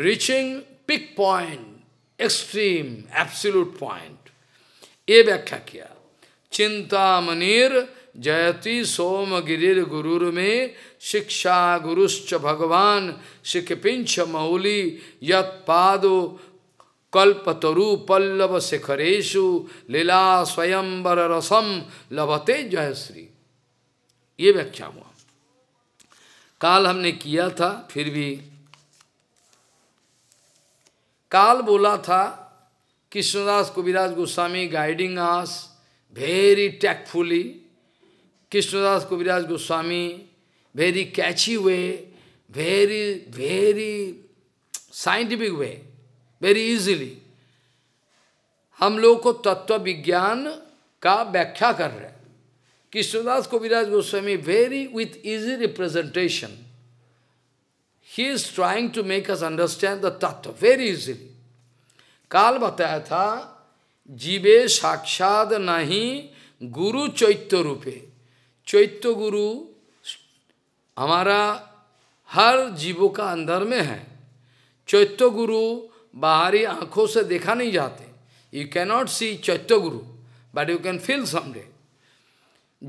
reaching peak point extreme absolute point ये व्याख्या किया चिंता मनीर जयति सोम गिरीर गुरुर में शिक्षा गुरुश्च भगवान शिखपिंच मौली यत्दो कल्पतरु पल्लव शिखरेशु लीला स्वयंबर रसम लभते जयश्री ये व्याख्या हुआ काल हमने किया था फिर भी काल बोला था Krishnadas Kaviraj Goswami guiding us very tactfully Krishnadas Kaviraj Goswami very catchy way very very scientific way very easily हम लोगों को तत्व विज्ञान का व्याख्या कर रहे हैं Krishnadas Kaviraj Goswami very with easy representation. He is trying to make us understand the tattva very easily. Kal bataya tha, जीवे shakshad nahi guru chaitya rupe. Chaitya guru, हमारा हर जीवों का अंदर में है चैत्य गुरु बाहरी आँखों से देखा नहीं जाते you cannot see chaitya guru but you can feel someday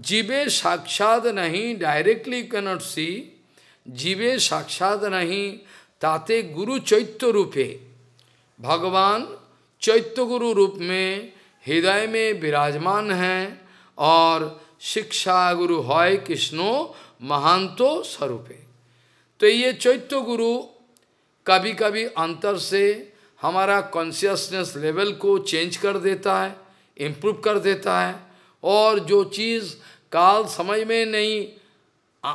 जीवे साक्षात नहीं डायरेक्टली कैनॉट सी जीवे साक्षात नहीं ताते गुरु चैत्य रूपे भगवान चैत्य गुरु रूप में हृदय में विराजमान हैं और शिक्षा गुरु हय कृष्णो महांतो स्वरूपे तो ये चैत्य गुरु कभी कभी अंतर से हमारा कॉन्शियसनेस लेवल को चेंज कर देता है इम्प्रूव कर देता है और जो चीज़ काल समझ में नहीं आ,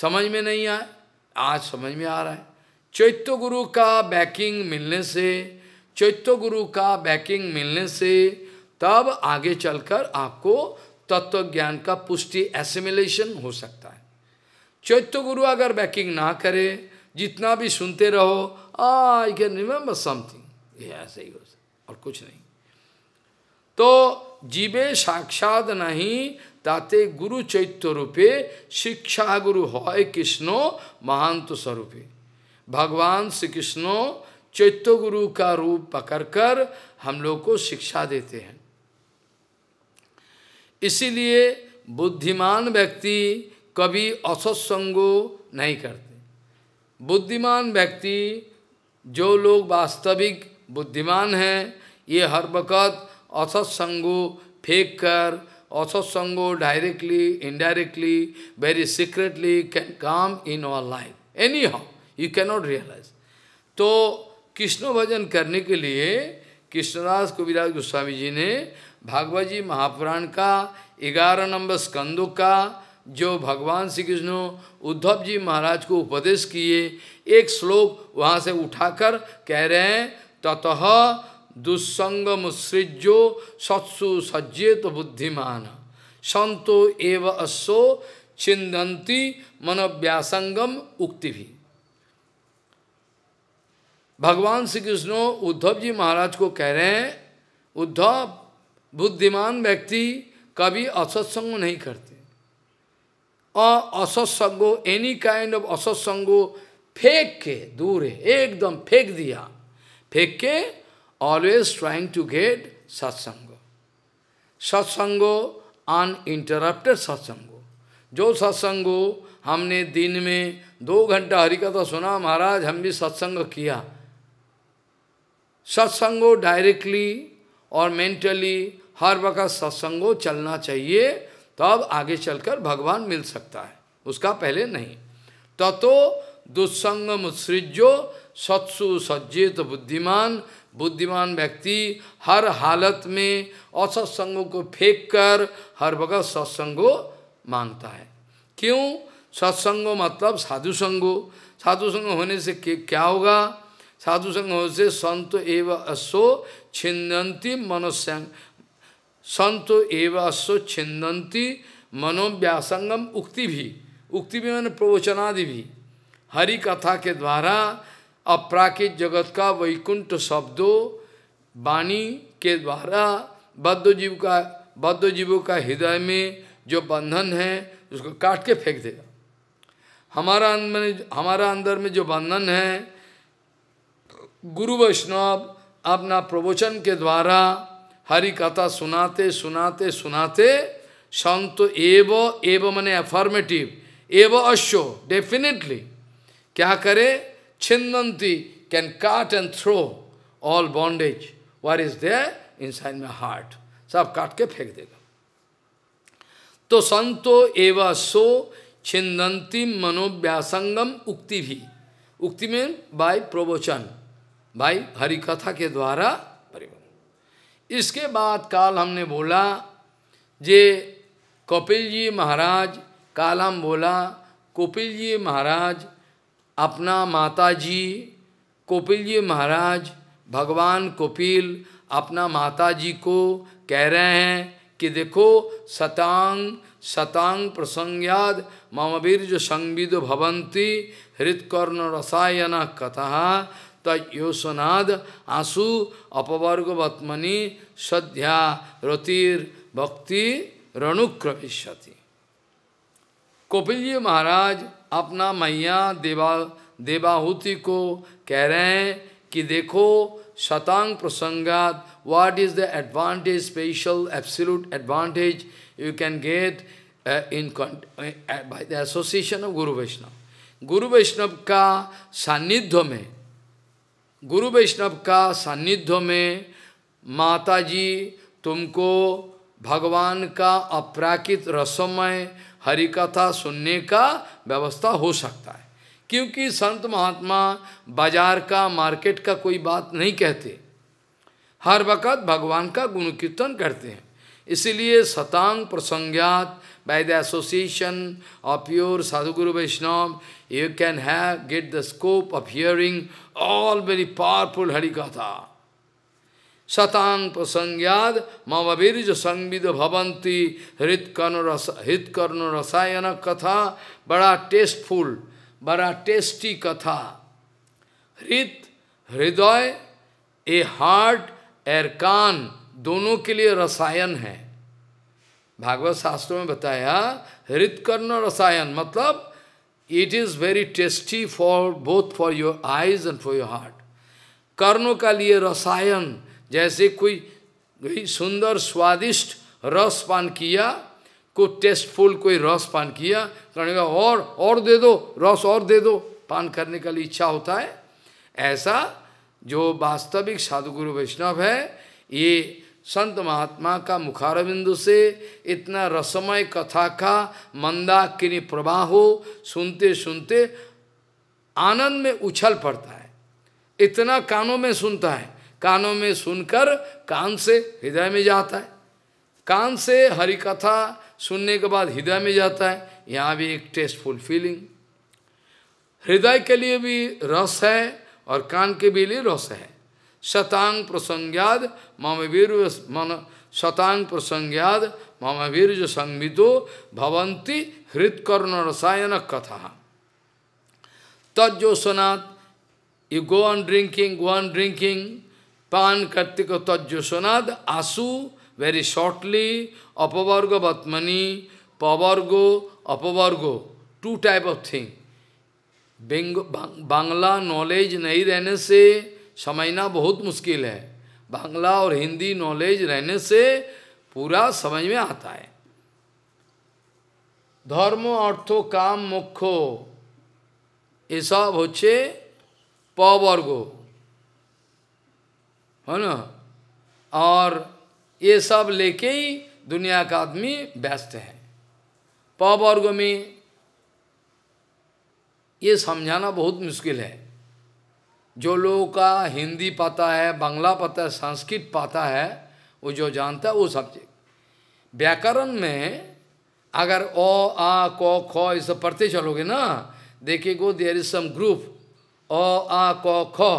समझ में नहीं आए आज समझ में आ रहा है चैत्य गुरु का बैकिंग मिलने से चैत्य गुरु का बैकिंग मिलने से तब आगे चलकर आपको तत्व ज्ञान का पुष्टि एसिमिलेशन हो सकता है चैत्य गुरु अगर बैकिंग ना करे जितना भी सुनते रहो आई कैन रिमेंबर समथिंग ये ऐसे ही हो सकता और कुछ नहीं तो जीवे साक्षात नहीं ताते गुरु चैत्य रूपे शिक्षा गुरु हय कृष्णो महान्त स्वरूपे भगवान श्री कृष्णो चैत्य गुरु का रूप पकड़कर हम लोग को शिक्षा देते हैं इसीलिए बुद्धिमान व्यक्ति कभी असत्संगो नहीं करते बुद्धिमान व्यक्ति जो लोग वास्तविक बुद्धिमान हैं ये हर वक़्त असत्संगो कर असत्संगो directly indirectly very secretly can come in in life anyhow you cannot realise तो कृष्ण भजन करने के लिए कृष्णदास कविराज गोस्वामी जी ने भागवत जी महापुराण का ग्यारह नंबर स्कंदों का जो भगवान श्री कृष्ण उद्धव जी महाराज को उपदेश किए एक श्लोक वहाँ से उठाकर कह रहे हैं ततः दुस्संगम सृज्यो सत्सु सज्जेत बुद्धिमान संतो एव अस्सो मन व्यासंगम उक्ति भी भगवान श्री कृष्ण उद्धव जी महाराज को कह रहे हैं उद्धव बुद्धिमान व्यक्ति कभी असत्संग नहीं करते असत्संगो एनी काइंड ऑफ असत्संगो फेंक के दूर है एकदम फेंक दिया फेंक के always trying to get satsanga. Satsanga, uninterrupted satsanga. जो सत्संग हो हमने दिन में दो घंटा हरि कथा सुना महाराज हम भी सत्संग किया सत्संग डायरेक्टली और मेंटली हर वक्त सत्संगो चलना चाहिए तब आगे चलकर भगवान मिल सकता है उसका पहले नहीं ततो दुस्संग मुत्सृजो सत्सु सज्जित बुद्धिमान बुद्धिमान व्यक्ति हर हालत में असत्संगों को फेंक कर हर वक्त सत्संगो मांगता है क्यों सत्संगो मतलब साधु संगो साधु संग होने से क्या होगा साधु संग होने से संत एव अश्व छिन्दंती मनोसंग संत एव अश्व छिन्दंती मनोव्यासंगम उक्ति भी उक्ति भी मैंने प्रवचनादि भी हरि कथा के द्वारा अपराकित जगत का वैकुंठ शब्दों वाणी के द्वारा बद्ध जीव का बद्ध जीवों का हृदय में जो बंधन है उसको काट के फेंक देगा हमारा अंदर हमारा अंदर में जो बंधन है गुरु वैष्णव अपना प्रवचन के द्वारा हरि कथा सुनाते सुनाते सुनाते संत एव एव मने अफॉर्मेटिव एव अश्व डेफिनेटली क्या करे Chindanti can cut and throw all bondage. What is there inside my heart? सब काट के फेंक देगा तो संतो एवं सो छिंदी मनोव्यासंगम उक्ति भी उक्ति में बाय प्रवचन भाई हरिकथा के द्वारा परिवहन इसके बाद काल हमने बोला जे कपिल जी महाराज काल हम बोला कपिल जी महाराज अपना माताजी जी कोपिल जी महाराज भगवान कोपिल अपना माताजी को कह रहे हैं कि देखो सतांग सतांग प्रसंगयाद ममवीर जो संविद भवंती हृतकर्ण रसायन कथा तोनाद आंसु अपवर्ग बत्मनि श्रद्धा रतिर भक्ति रणुक्रमिष्यति कपिल जी महाराज अपना मैया देवा देवाहूति को कह रहे हैं कि देखो शतांग प्रसंगात what is the advantage special absolute advantage you can get in by the association of guru Vaishnava गुरु वैष्णव का सान्निध्य में गुरु वैष्णव का सान्निध्य में माताजी तुमको भगवान का अप्राकृत रसमय कथा सुनने का व्यवस्था हो सकता है क्योंकि संत महात्मा बाजार का मार्केट का कोई बात नहीं कहते हर वक़्त भगवान का गुण कीर्तन करते हैं इसलिए शतांग प्रसंगात by the association of your guru Vaishnava you can have get the scope of hearing all very powerful harikatha शतांग प्रसंज्ञाद ममवीर्ज संविद भवंती हृदकर्ण रस हृदकर्ण रसायन कथा बड़ा टेस्टफुल बड़ा टेस्टी कथा हृत हृदय ए हार्ट एर कान दोनों के लिए रसायन है भागवत शास्त्रों में बताया हृदकर्ण रसायन मतलब it is very tasty for both for your eyes and for your heart कर्णों का लिए रसायन जैसे कोई सुंदर स्वादिष्ट रस पान किया को टेस्टफुल कोई रस पान किया कहने का और और दे दो रस और दे दो पान करने का लिए इच्छा होता है ऐसा जो वास्तविक साधुगुरु वैष्णव है ये संत महात्मा का मुखारबिंदु से इतना रसमय कथा का मंदाकिनी प्रवाह हो सुनते सुनते आनंद में उछल पड़ता है इतना कानों में सुनता है कानों में सुनकर कान से हृदय में जाता है कान से हरि कथा सुनने के बाद हृदय में जाता है यहाँ भी एक टेस्टफुल फीलिंग हृदय के लिए भी रस है और कान के भी लिए रस है शतांग प्रसंग्याद ममवीर मन शतांग प्रसंज्ञाद ममवीर जो संविदो भवंती हृदकर्ण रसायन कथा तज जो you go on drinking go on drinking पान कर्तिक तज्जो सुनाद आसु वेरी शॉर्टली अपवर्ग बत्मनी पवर्गो अपवर्गो two type of thing Bangla knowledge नहीं रहने से समझना बहुत मुश्किल है बांग्ला और हिंदी नॉलेज रहने से पूरा समझ में आता है धर्म अर्थो काम मुख्य ये सब हो पवर्गो है ना और ये सब लेके ही दुनिया का आदमी व्यस्त है पवर्ग में ये समझाना बहुत मुश्किल है जो लोगों का हिंदी पता है बांग्ला पता है संस्कृत पता है वो जो जानता है वो सब्जेक्ट व्याकरण में अगर ओ आ क ख ये सब पढ़ते चलोगे ना देखे गो there is some group O आ क ख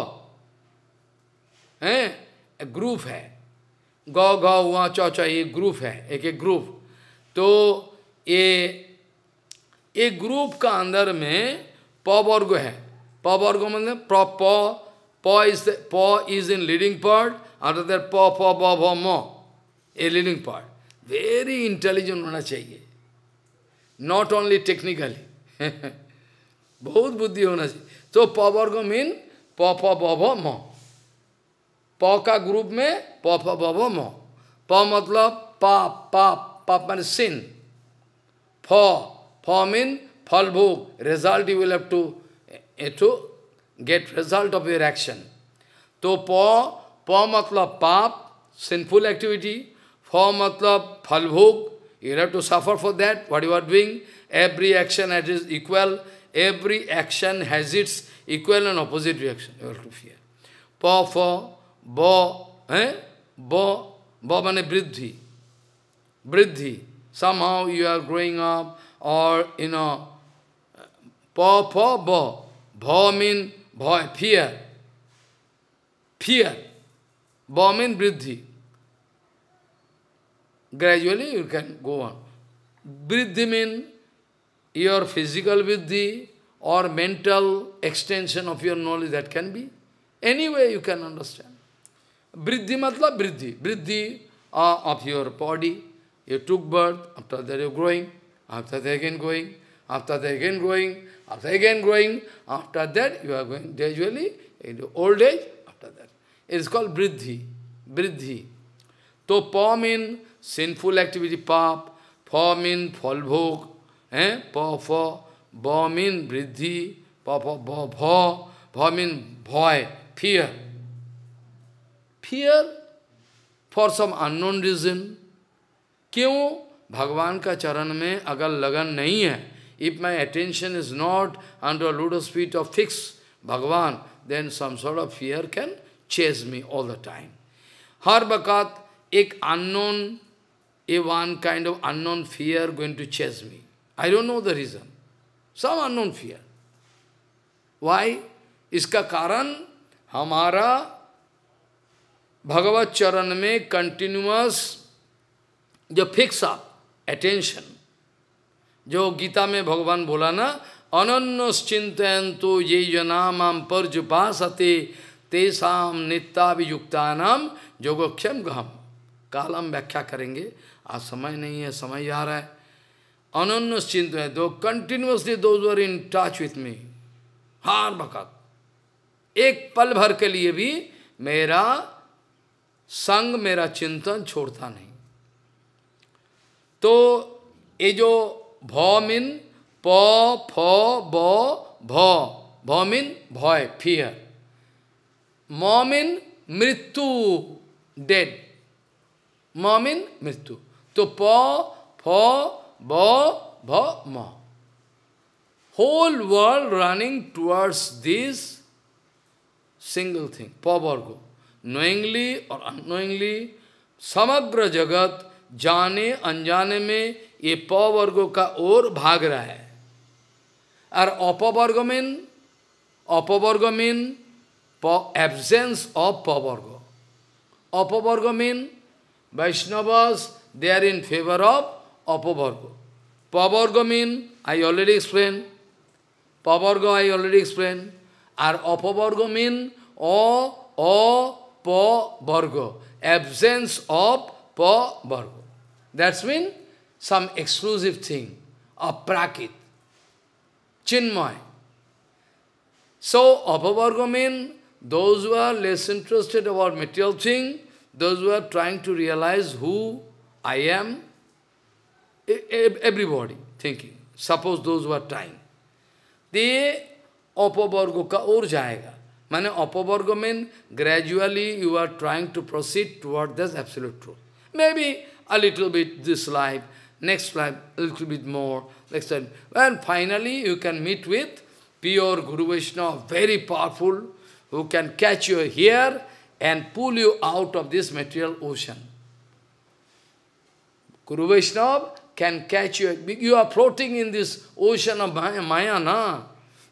हैं ग्रुप है गौ गौ वहाँ चौ चौ ये ग्रुप है एक एक ग्रुप तो ये एक ग्रुप का अंदर में पवर्ग है वर्ग मतलब प प प इज प इज इन लीडिंग पार्ट अर्थात प प pa ba म a leading part very intelligent होना चाहिए नॉट ओनली टेक्निकली बहुत बुद्धि होना चाहिए तो प वर्ग मीन प प ba ba प का ग्रुप में प फ म प मतलब पाप पाप पाप मैंने सिन फ फ मीन फल भोग result you will have to to get result of your action तो प प मतलब पाप सिनफुल एक्टिविटी फ मतलब फल भोग you have to suffer for that what you are doing every action at is equal every action has its equal and opposite reaction you have to fear प फ Bo, eh? bo. ba mane vriddhi. Vriddhi. Somehow you are growing up or, you know, pa, pa, bo. Bha mean bha, fear. Fear. Ba vriddhi. Gradually you can go on. Vriddhi mean your physical vriddhi or mental extension of your knowledge that can be. Anyway you can understand. Vriddhi matlab vriddhi. Vriddhi uh, of your body. You took birth, after that you're growing, after that again growing, after that again growing, after again growing, after that you are going gradually into old age, after that. It is called vriddhi. Vriddhi. So, pa means sinful activity, pap, pha means falbhog, eh? pa, fa, ba means vriddhi, pa, pa, ba, bha, bha means void, fear. Fear for some unknown reason क्यों भगवान का चरण में अगर लगन नहीं है if my attention is not under lotus feet of fix Bhagavan then some sort of fear can chase me all the time हर बकात एक unknown a one kind of unknown fear going to chase me I don't know the reason some unknown fear why इसका कारण हमारा भगवत चरण में continuous जो fix up attention जो गीता में भगवान बोला ना अनन्यश्चिंतन तो ये जनाम आम पर जुपासते तेसाम नाम योगक्षम गहम काल हम व्याख्या करेंगे आज समय नहीं है समय आ रहा है अनन्यश्चिंत है दो कंटिन्यूसली दो इन टच विथ मी हार बकत एक पल भर के लिए भी मेरा संग मेरा चिंतन छोड़ता नहीं तो ये जो भौमिन प फ ब भौमिन भय फियर मोमिन मृत्यु डेड मोमिन मृत्यु तो प फ ब भ म world running towards this single thing thing, go knowingly और अनोइंगली समग्र जगत जाने अनजाने में ये पवर्गों का ओर भाग रहा है और अपवर्ग मीन अपवर्ग mean absence of pavarga apavarga mean Vaishnavas they are in favour of apavarga pavarga mean I already explain pavarga I already explain are apavarga mean oh oh pa bargo. Absence of pa bargo. That's mean some exclusive thing a Prakit. Chinmay. So, Apavarga means those who are less interested about material thing, those who are trying to realize who I am, everybody thinking. Suppose those who are trying. They Apavarga ka or jayega. Mane apavarga means gradually you are trying to proceed toward this absolute truth. Maybe a little bit this life, next life, a little bit more, next time. And finally you can meet with pure Guru Vaishnava, very powerful, who can catch you here and pull you out of this material ocean. Guru Vaishnava can catch you. You are floating in this ocean of Maya, Maya na?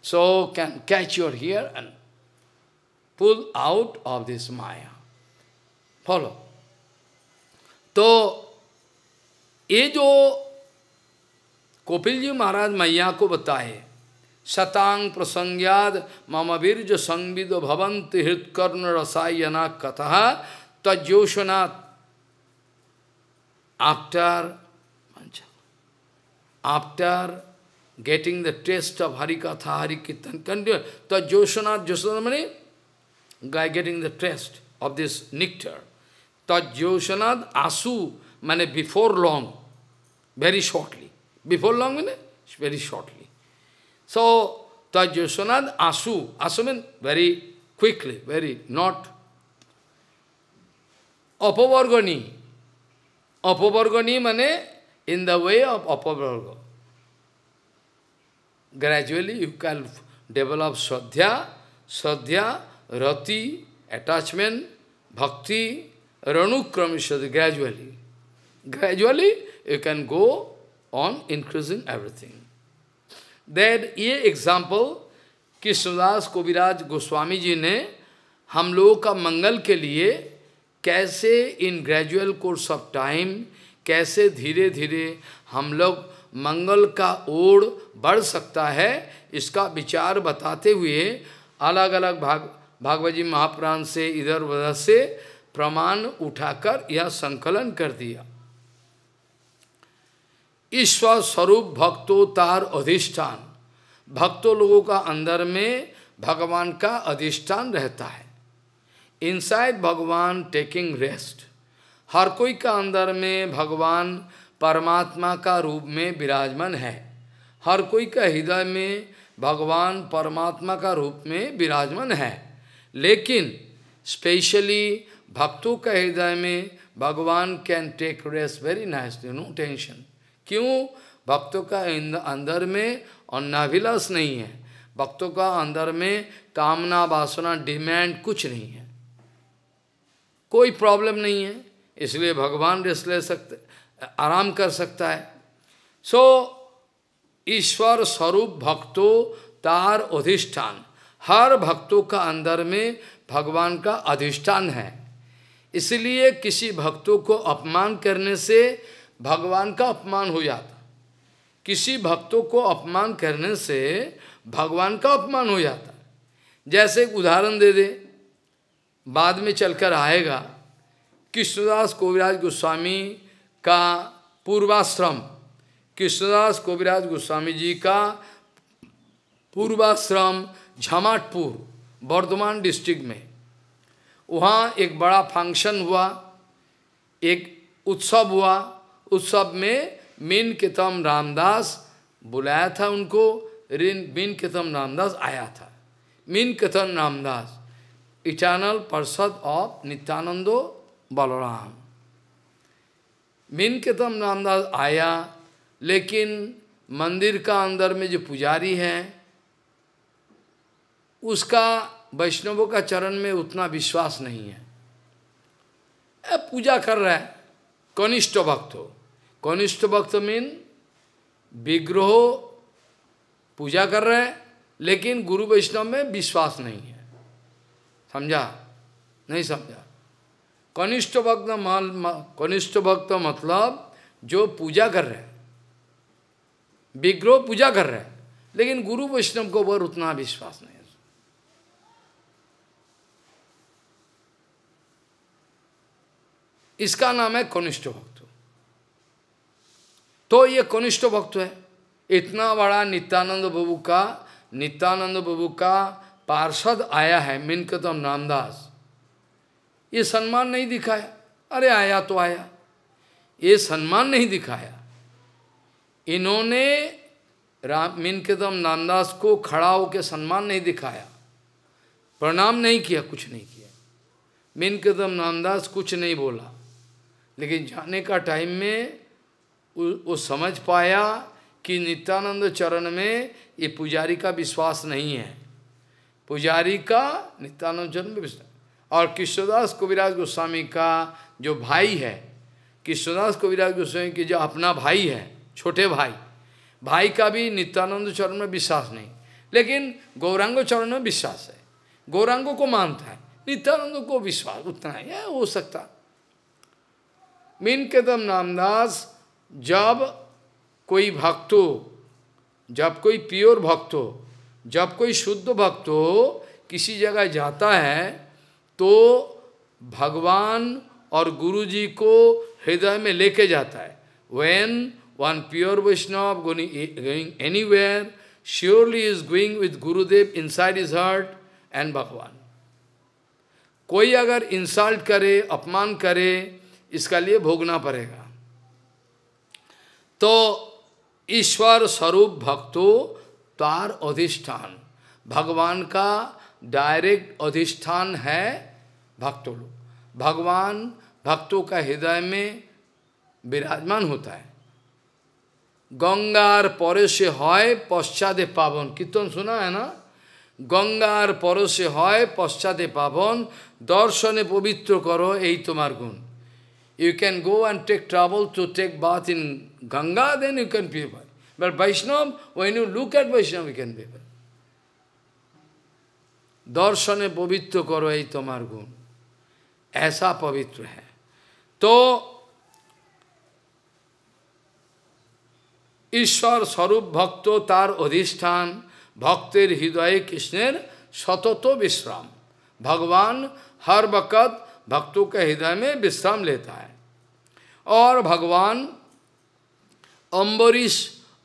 So can catch you here and pull out of this maya follow तो ये जो कपिल जी महाराज मैया को बताए शतांग प्रसंग्याद ममवीर जो संविद भवंत हृतकर्ण रसायना कथा तज्योशनाथ after after getting the taste of harikatha Hari kirtan continue तज्योशनाथ जोशनाथ मनी Guy getting the taste of this nectar. Tajyoshanad asu, mane before long, very shortly. Before long, mane very shortly. So, tajyoshanad asu, asu means very quickly, very not. Apavargani, apavargani means in the way of apavarga. Gradually you can develop sadhya, sadhya, rati, attachment, bhakti, ranukramishyati, gradually. Gradually, you can go on increasing everything. Then, ये example, Krishnadas Kaviraj Goswami ji ने हम लोगों का मंगल के लिए कैसे in gradual course of time कैसे धीरे धीरे हम लोग मंगल का ओर बढ़ सकता है इसका विचार बताते हुए अलग अलग भाग भागवत जी महाप्राण से इधर उधर से प्रमाण उठाकर यह संकलन कर दिया ईश्वर स्वरूप भक्तों तार अधिष्ठान भक्तों लोगों का अंदर में भगवान का अधिष्ठान रहता है इनसाइड भगवान टेकिंग रेस्ट हर कोई का अंदर में भगवान परमात्मा का रूप में विराजमान है हर कोई का हृदय में भगवान परमात्मा का रूप में विराजमान है लेकिन स्पेशली भक्तों के हृदय में Bhagavan can take rest very nicely no tension क्यों भक्तों का अंदर में अन्नाभिलास नहीं है भक्तों का अंदर में कामना वासना डिमांड कुछ नहीं है कोई प्रॉब्लम नहीं है इसलिए भगवान रेस्ट ले सकते आराम कर सकता है सो so, ईश्वर स्वरूप भक्तों तार अधिष्ठान हर भक्तों का अंदर में भगवान का अधिष्ठान है इसलिए किसी भक्तों को अपमान करने से भगवान का अपमान हो जाता किसी भक्तों को अपमान करने से भगवान का अपमान हो जाता जैसे एक उदाहरण दे दे बाद में चलकर आएगा कृष्णदास कोविराज गोस्वामी का पूर्वाश्रम कृष्णदास कोविराज गोस्वामी जी का पूर्वाश्रम झमाटपुर बर्धमान डिस्ट्रिक्ट में वहाँ एक बड़ा फंक्शन हुआ एक उत्सव हुआ उत्सव में मीन कितम रामदास बुलाया था उनको मीन कितम रामदास आया था मीन कितम Ramdas eternal parshad of Nityananda Balaram mean कितम रामदास आया लेकिन मंदिर का अंदर में जो पुजारी हैं उसका वैष्णवों का चरण में उतना विश्वास नहीं है पूजा कर रहा है कनिष्ठ भक्त हो कनिष्ठ भक्त मीन विग्रह पूजा कर रहे हैं लेकिन गुरु वैष्णव में विश्वास नहीं है समझा नहीं समझा कनिष्ठ भक्त माल कनिष्ठ भक्त मतलब जो पूजा कर रहे हैं विग्रह पूजा कर रहे हैं लेकिन गुरु वैष्णव को ऊपर उतना विश्वास नहीं इसका नाम है कनिष्ठ भक्त तो ये कनिष्ठ भक्त है इतना बड़ा नित्यानंद बाबू का नित्यानंद बाबू का पार्षद आया है मिनकतम नामदास ये सम्मान नहीं दिखाया अरे आया तो आया ये सम्मान नहीं दिखाया इन्होंने राम मिनकतम नामदास को खड़ा होकर सम्मान नहीं दिखाया प्रणाम नहीं किया कुछ नहीं किया मिनकदम नामदास कुछ नहीं बोला लेकिन जाने का टाइम में वो समझ पाया कि नित्यानंद चरण में ये पुजारी का विश्वास नहीं है पुजारी का नित्यानंद चरण में विश्वास और किशोदास कविराज गोस्वामी का जो भाई है किशोदास कविराज गोस्वामी की जो अपना भाई है छोटे भाई भाई का भी नित्यानंद चरण में विश्वास नहीं लेकिन गौरांग चरण में विश्वास है गौरांगों को मानता है नित्यानंद को विश्वास उतना है हो सकता है मीन केतम नामदास जब कोई भक्त हो जब कोई प्योर भक्त हो जब कोई शुद्ध भक्त हो किसी जगह जाता है तो भगवान और गुरु जी को हृदय में लेके जाता है when one pure Vaishnava going anywhere surely is going with Gurudeva inside his heart and Bhagavan कोई अगर इंसल्ट करे अपमान करे इसका लिए भोगना पड़ेगा तो ईश्वर स्वरूप भक्तो तार अधिष्ठान भगवान का डायरेक्ट अधिष्ठान है भक्तों भगवान भक्तों का हृदय में विराजमान होता है গঙ্গার পরশে হয় পশ্চাদে পাবন কীর্তন শোনা হয় না গঙ্গার পরশে है পশ্চাদে पावन দর্শনে पवित्र करो यही তোমার गुण You can go and take trouble to take bath in Ganga, then you can purify. But Vaishnava, when you look at Vaishnava, you can purify. Darshane pavitra karvai tamar gun. Aisa pavitra hai. To Ishwar sarup bhakto tar তার অধিষ্ঠান hidvai হৃদয়ে satato সতত Bhagavan har হর भक्तों के हृदय में विश्राम लेता है और भगवान अम्बरीश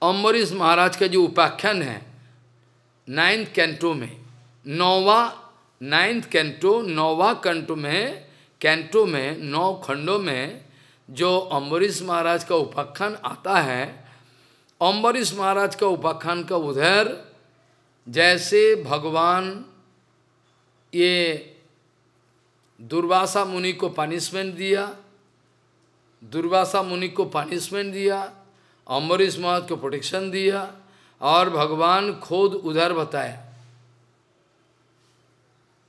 अम्बरीश महाराज का जो उपाख्यान है नाइन्थ कैंटो में नौवा नाइन्थ कैंटो नौवा कंटो में कैंटो में नौ खंडों में जो अम्बरीश महाराज का उपाख्यान आता है अम्बरीश महाराज का उपाख्यान का उधर जैसे भगवान ये दुर्वासा मुनि को पनिशमेंट दिया दुर्वासा मुनि को पनिशमेंट दिया अम्बरीश महत को प्रोटेक्शन दिया और भगवान खुद उधर बताया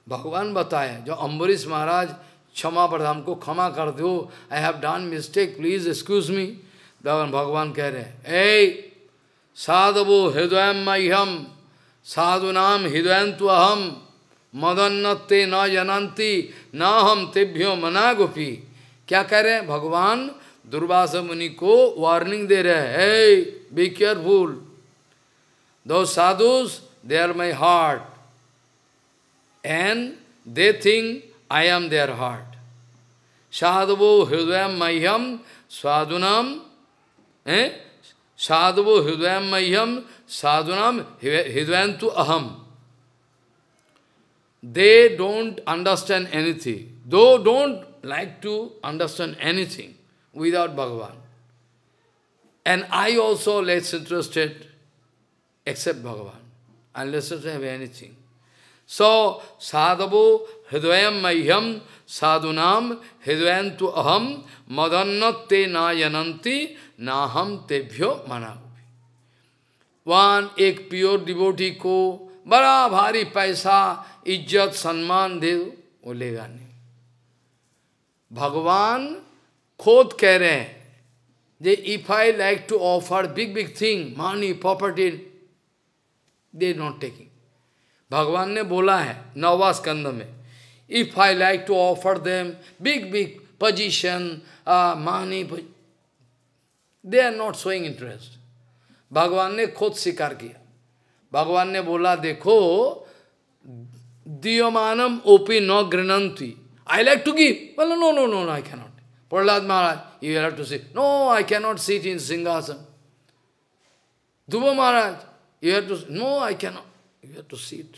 भगवान बताया जो अम्बरीश महाराज क्षमा पर हमको क्षमा कर दो I have done mistake please excuse me Bhagavan Bhagavan कह रहे ए साधवो हृदय मह्यम साधु नाम हृदय तो अहम मदन्नते न जनंती न हम तेभ्यो मना गोपी क्या कह रहे हैं भगवान दुर्वास मुनि को वार्निंग दे रहे हैं हे be careful though sadhus they are my heart and they think I am their heart साधवो हृदय मह्यम स्वादुनाम साधवो हृदय मह्यम साधुनाम तो अहम they don't understand anything. Though don't like to understand anything without Bhagavan. And I also less interested except Bhagavan. Unless I have anything. So, sadhavo Hidvayam mahyam sadhunam hridayan tu aham madannat te nayananti naham tebhyo manavi. One, ek pure devotee ko बड़ा भारी पैसा इज्जत सम्मान दे दो वो लेगा नहीं भगवान खुद कह रहे हैं जे if I like to offer big big thing money property they not taking Bhagavan ने बोला है नवास स्कंद में if I like to offer them big big position money they are not showing interest Bhagavan ने खुद स्वीकार किया भगवान ने बोला देखो दीयमानम ओपी न गृणंती आई लाइक टू गिव बोलो no no no no I cannot Prahlad Maharaj you have to see no I cannot seat in simhasan Dhruva Maharaj you have to no I cannot you have to seat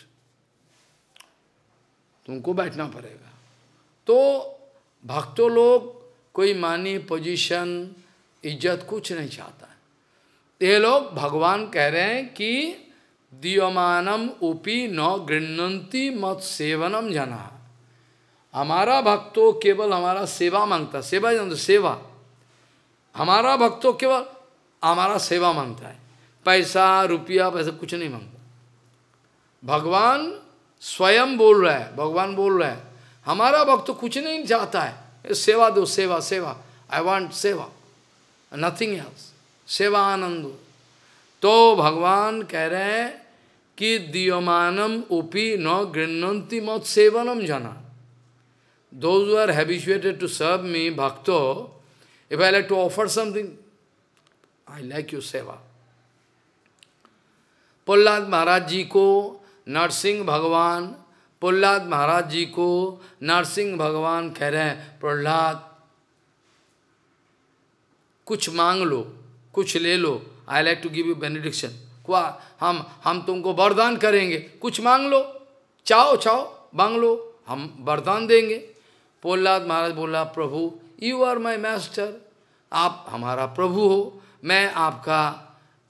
तुमको बैठना पड़ेगा तो भक्तों लोग कोई मानी पोजीशन इज्जत कुछ नहीं चाहता ये लोग भगवान कह रहे हैं कि दीयमानम उपी न गृहती मत सेवनम जना हमारा भक्तो केवल हमारा सेवा मांगता सेवा जन तो सेवा हमारा भक्तो केवल हमारा सेवा मांगता है पैसा रुपया पैसा कुछ नहीं मांगता भगवान स्वयं बोल रहा है भगवान बोल रहा है हमारा भक्त कुछ नहीं चाहता है सेवा दो सेवा सेवा I want seva nothing else seva आनंद तो भगवान कह रहे हैं कि दियमानम उपी न गृहती मत सेवनम जाना those are habituated to serve me भक्तो if I like to offer something I like you seva Prahlad महाराज जी को नरसिंह भगवान प्रहलाद महाराज जी को नरसिंह भगवान कह रहे हैं प्रहलाद कुछ मांग लो कुछ ले लो I like to give you benediction क्वा हम हम तुमको वरदान करेंगे कुछ मांग लो चाहो चाहो मांग लो हम वरदान देंगे प्रहलाद महाराज बोला Prabhu you are my master आप हमारा प्रभु हो मैं आपका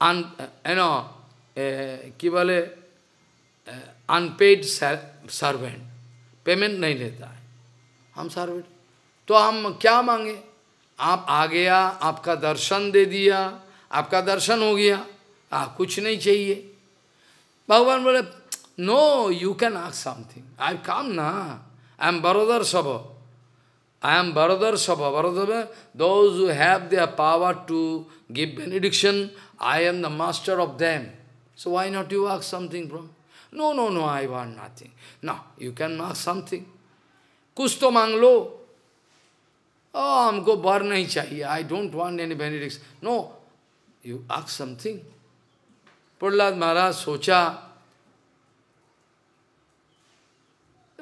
अन नो कि बोले अनपेड सर्वेंट पेमेंट नहीं लेता है हम सर्वेंट तो हम क्या मांगे आप आ गया आपका दर्शन दे दिया आपका दर्शन हो गया आ कुछ नहीं चाहिए भगवान बोले no you can ask something I come ना आई एम बरोदर सब आई एम बरोदर सब बरोदर those you have the power to give benediction I am the master of them so why not you ask something from no no no I want nothing ना you can ask something कुछ तो मांग लो हमको बर नहीं चाहिए I don't want any benedictions no you ask something Prahlad Maharaj सोचा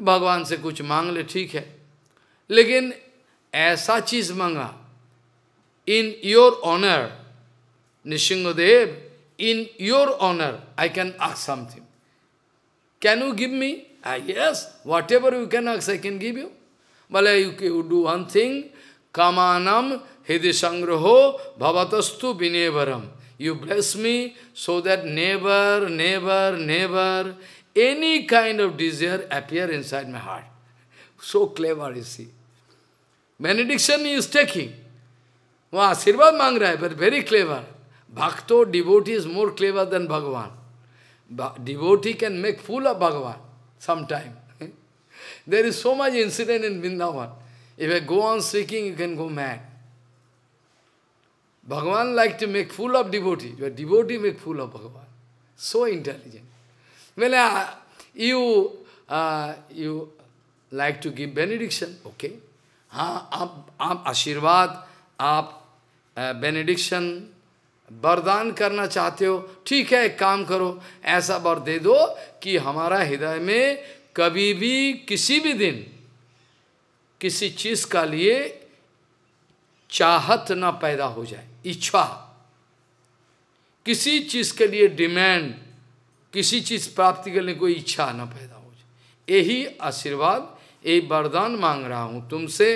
भगवान से कुछ मांग ले ठीक है लेकिन ऐसा चीज मांगा in your honour Nrisinghadev in your honour I can ask something can you give me I yes whatever you can आक्स आई कैन गिव यू भले यू के यू डू वन थिंग कमानम Hidi sangraho bhavatastu binevaram. You bless me so that never, never, never any kind of desire appear inside my heart. So clever, you see. Benediction he is taking. Wow, आशीर्वाद मांग रहा है but very clever भक्तो more clever than clever Devotee can make fool of fool of sometime. there is so much incident in Vrindavan. If I go on seeking, you can go mad. Bhagavan like to make fool of devotee. but devotee make fool of Bhagavan. So intelligent. Well, uh, you, uh, you like to give benediction, okay. Haan, aap, aap ashirvad, aap uh, benediction, करना karna chahte ho, thik hai, kaam karo, aisa bar de do, ki हमारा हृदय mein kabhi bhi, kisi bhi din, kisi चीज़ ka liye, चाहत ना पैदा हो जाए इच्छा किसी चीज के लिए डिमांड किसी चीज प्राप्ति के लिए कोई इच्छा ना पैदा हो जाए यही आशीर्वाद यही वरदान मांग रहा हूं तुमसे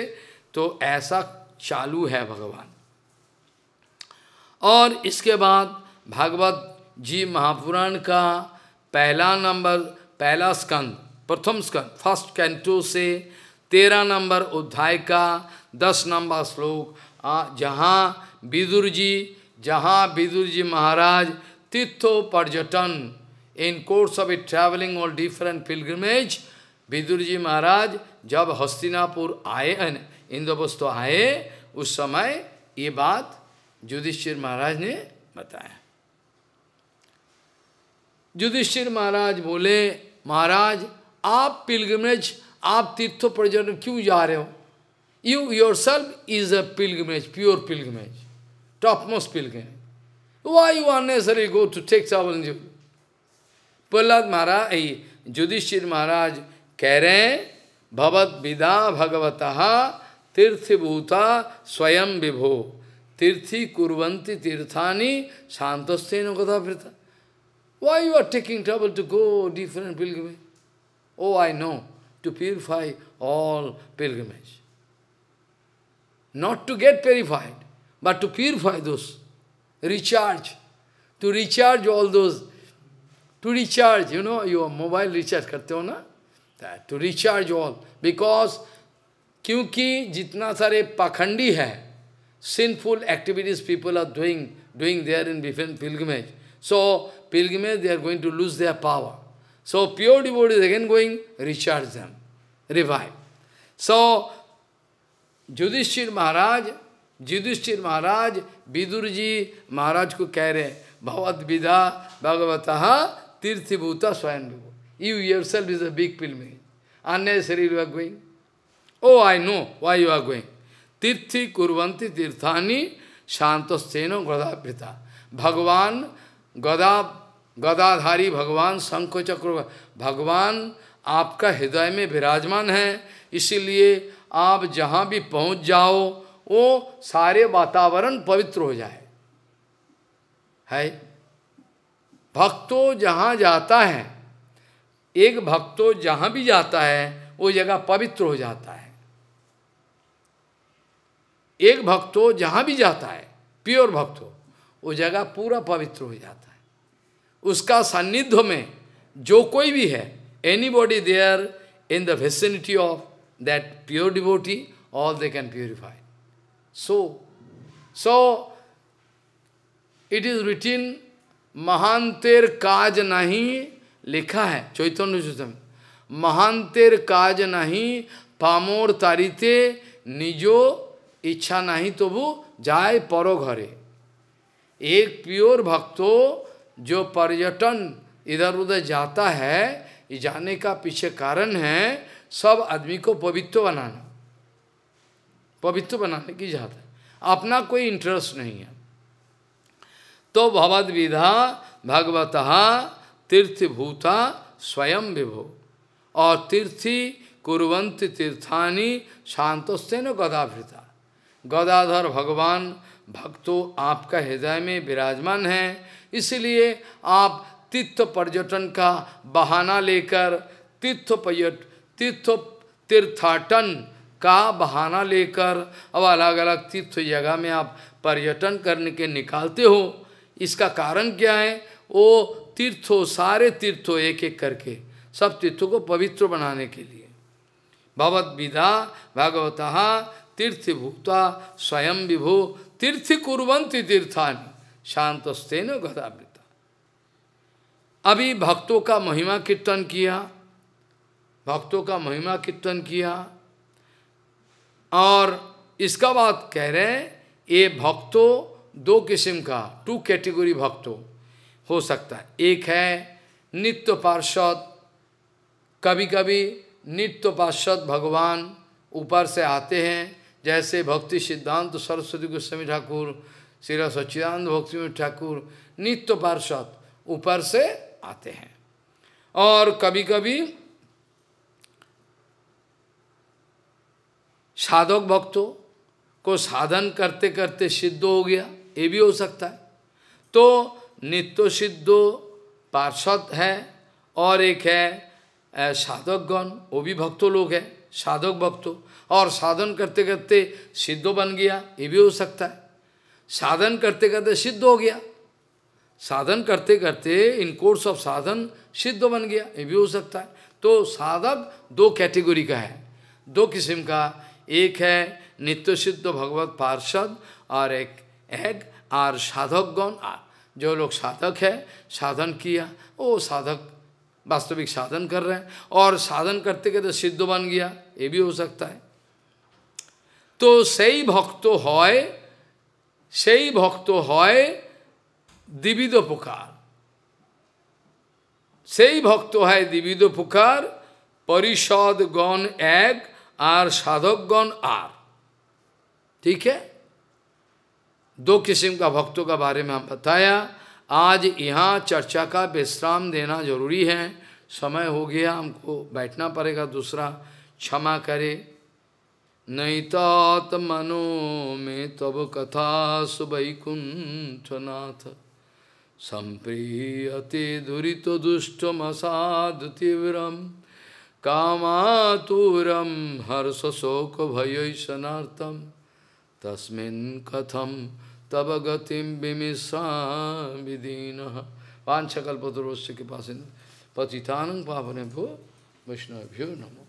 तो ऐसा चालू है भगवान और इसके बाद भागवत जी महापुराण का पहला नंबर पहला स्कंद प्रथम स्कंद फर्स्ट कैंटो से तेरह नंबर उध्याय का दस नंबर श्लोक जहाँ विदुर जी जहाँ विदुर जी महाराज तीर्थो पर्यटन in course of of travelling all different pilgrimage Vidura ji Maharaj जब हस्तिनापुर आए इंद्रप्रस्थ आए उस समय ये बात युधिष्ठिर महाराज ने बताया युधिष्ठिर महाराज बोले महाराज आप पिलग्रमेज आप तीर्थ पर्यटन क्यों जा रहे हो You yourself is a pilgrimage, pure pilgrimage, topmost pilgrimage. Why you unnecessarily go to take trouble in Pallad Maharaj, eh, Yudhishthir Maharaj कह "Bhavat हैं भगवत विदा Bhuta Swayam Vibho, विभो Kurvanti कुरवंती तीर्थानी शांतस्तेन Why you are taking trouble to go different pilgrimage? Oh, I know, to purify all pilgrimage. Not to get purified, but to purify those. Recharge. To recharge all those. To recharge, you know, your mobile recharge karte ho na? That, to recharge all. Because, क्योंकि जितना सारे पाखंडी है sinful activities people are doing, doing there in different pilgrimage. So, pilgrimage, they are going to lose their power. So, pure devotees again going, recharge them, revive. So, Yudhishthir महाराज युधिष्ठिर महाराज विदुर जी महाराज को कह रहे भगवत विदा भगवत तीर्थभूता स्वयं विभु you yourself is a big film अन्य शरीर are going oh I know why you are going तीर्थी कुरवंती तीर्थानी शांतस्तेनो पिता भगवान गदा गदाधारी भगवान शंख चक्र भगवान आपका हृदय में विराजमान है इसीलिए आप जहाँ भी पहुँच जाओ वो सारे वातावरण पवित्र हो जाए है भक्तों जहाँ जाता है एक भक्तो जहाँ भी जाता है वो जगह पवित्र हो जाता है एक भक्तो जहाँ भी जाता है प्योर भक्तो वो जगह पूरा पवित्र हो जाता है उसका सान्निध्य में जो कोई भी है anybody there in the vicinity of that pure devotee, all they can purify. So, so it is written, Mahanter kaj nahi likha hai, Chaitanya Chaitam. Mahanter kaj nahi pamor tarite nijo इच्छा nahi tobu jai paroghare. Ek pure bhakto jo भक्तो जो पर्यटन इधर उधर जाता है ये जाने का सब आदमी को पवित्र बनाना पवित्र बनाने की जात है अपना कोई इंटरेस्ट नहीं है तो भगवद विधा भगवत तीर्थभूता स्वयं विभो और तीर्थी कुरवंत तीर्थानी शांतोस्ते न गदाभृता गदाधर भगवान भक्तों आपका हृदय में विराजमान है इसलिए आप तीर्थ पर्यटन का बहाना लेकर तीर्थ पर्यट तीर्थ तीर्थाटन का बहाना लेकर अब अलग अलग तीर्थ जगह में आप पर्यटन करने के निकालते हो इसका कारण क्या है वो तीर्थों सारे तीर्थों एक एक करके सब तीर्थों को पवित्र बनाने के लिए भगवत विधा भागवता तीर्थ भूता स्वयं विभो तीर्थ कुरवंती तीर्थान शांत न गदावृता अभी भक्तों का महिमा कीर्तन किया भक्तों का महिमा कीर्तन किया और इसका बात कह रहे हैं ये भक्तों दो किस्म का टू कैटेगरी भक्तों हो सकता है एक है नित्य पार्षद कभी कभी नित्य पार्षद भगवान ऊपर से आते हैं जैसे भक्ति सिद्धांत सरस्वती गोस्वामी ठाकुर श्री सच्चिदानंद भक्ति ठाकुर नित्य पार्षद ऊपर से आते हैं और कभी कभी साधक भक्तों को साधन करते करते सिद्ध हो गया ये भी हो सकता है तो नित्य सिद्धो पार्षद है और एक है साधकगण वो भी भक्तों लोग है साधक भक्तों और साधन करते करते सिद्ध बन गया ये भी हो सकता है साधन करते करते सिद्ध हो गया साधन करते करते इन कोर्स ऑफ साधन सिद्ध बन गया ये भी हो सकता है तो साधक दो कैटेगरी का है दो किस्म का एक है नित्य सिद्ध भगवत पार्षद और एक एक और साधक गण जो लोग साधक है साधन किया वो साधक वास्तविक साधन कर रहे हैं और साधन करते करते सिद्ध बन गया ये भी हो सकता है तो सही भक्त হয় सही भक्त হয় दिविद पुकार सही भक्त है दिविद पुकार परिषद गण एक और साधकगण आर ठीक है दो किस्म का भक्तों का बारे में हम बताया आज यहाँ चर्चा का विश्राम देना जरूरी है समय हो गया हमको बैठना पड़ेगा दूसरा क्षमा करे नहीं तो मनो में तब कथा सुबैकुंठनाथ संप्रियते दुष्ट दुष्टमसाद तीव्रम कामातुरम हर्ष शोक भय भयनाथम तस्मिन कथम तब गतिम विमिषा विदीन पांच कल्पतरोश के पास पतितानंग पापने भो वैष्णव्यो नमो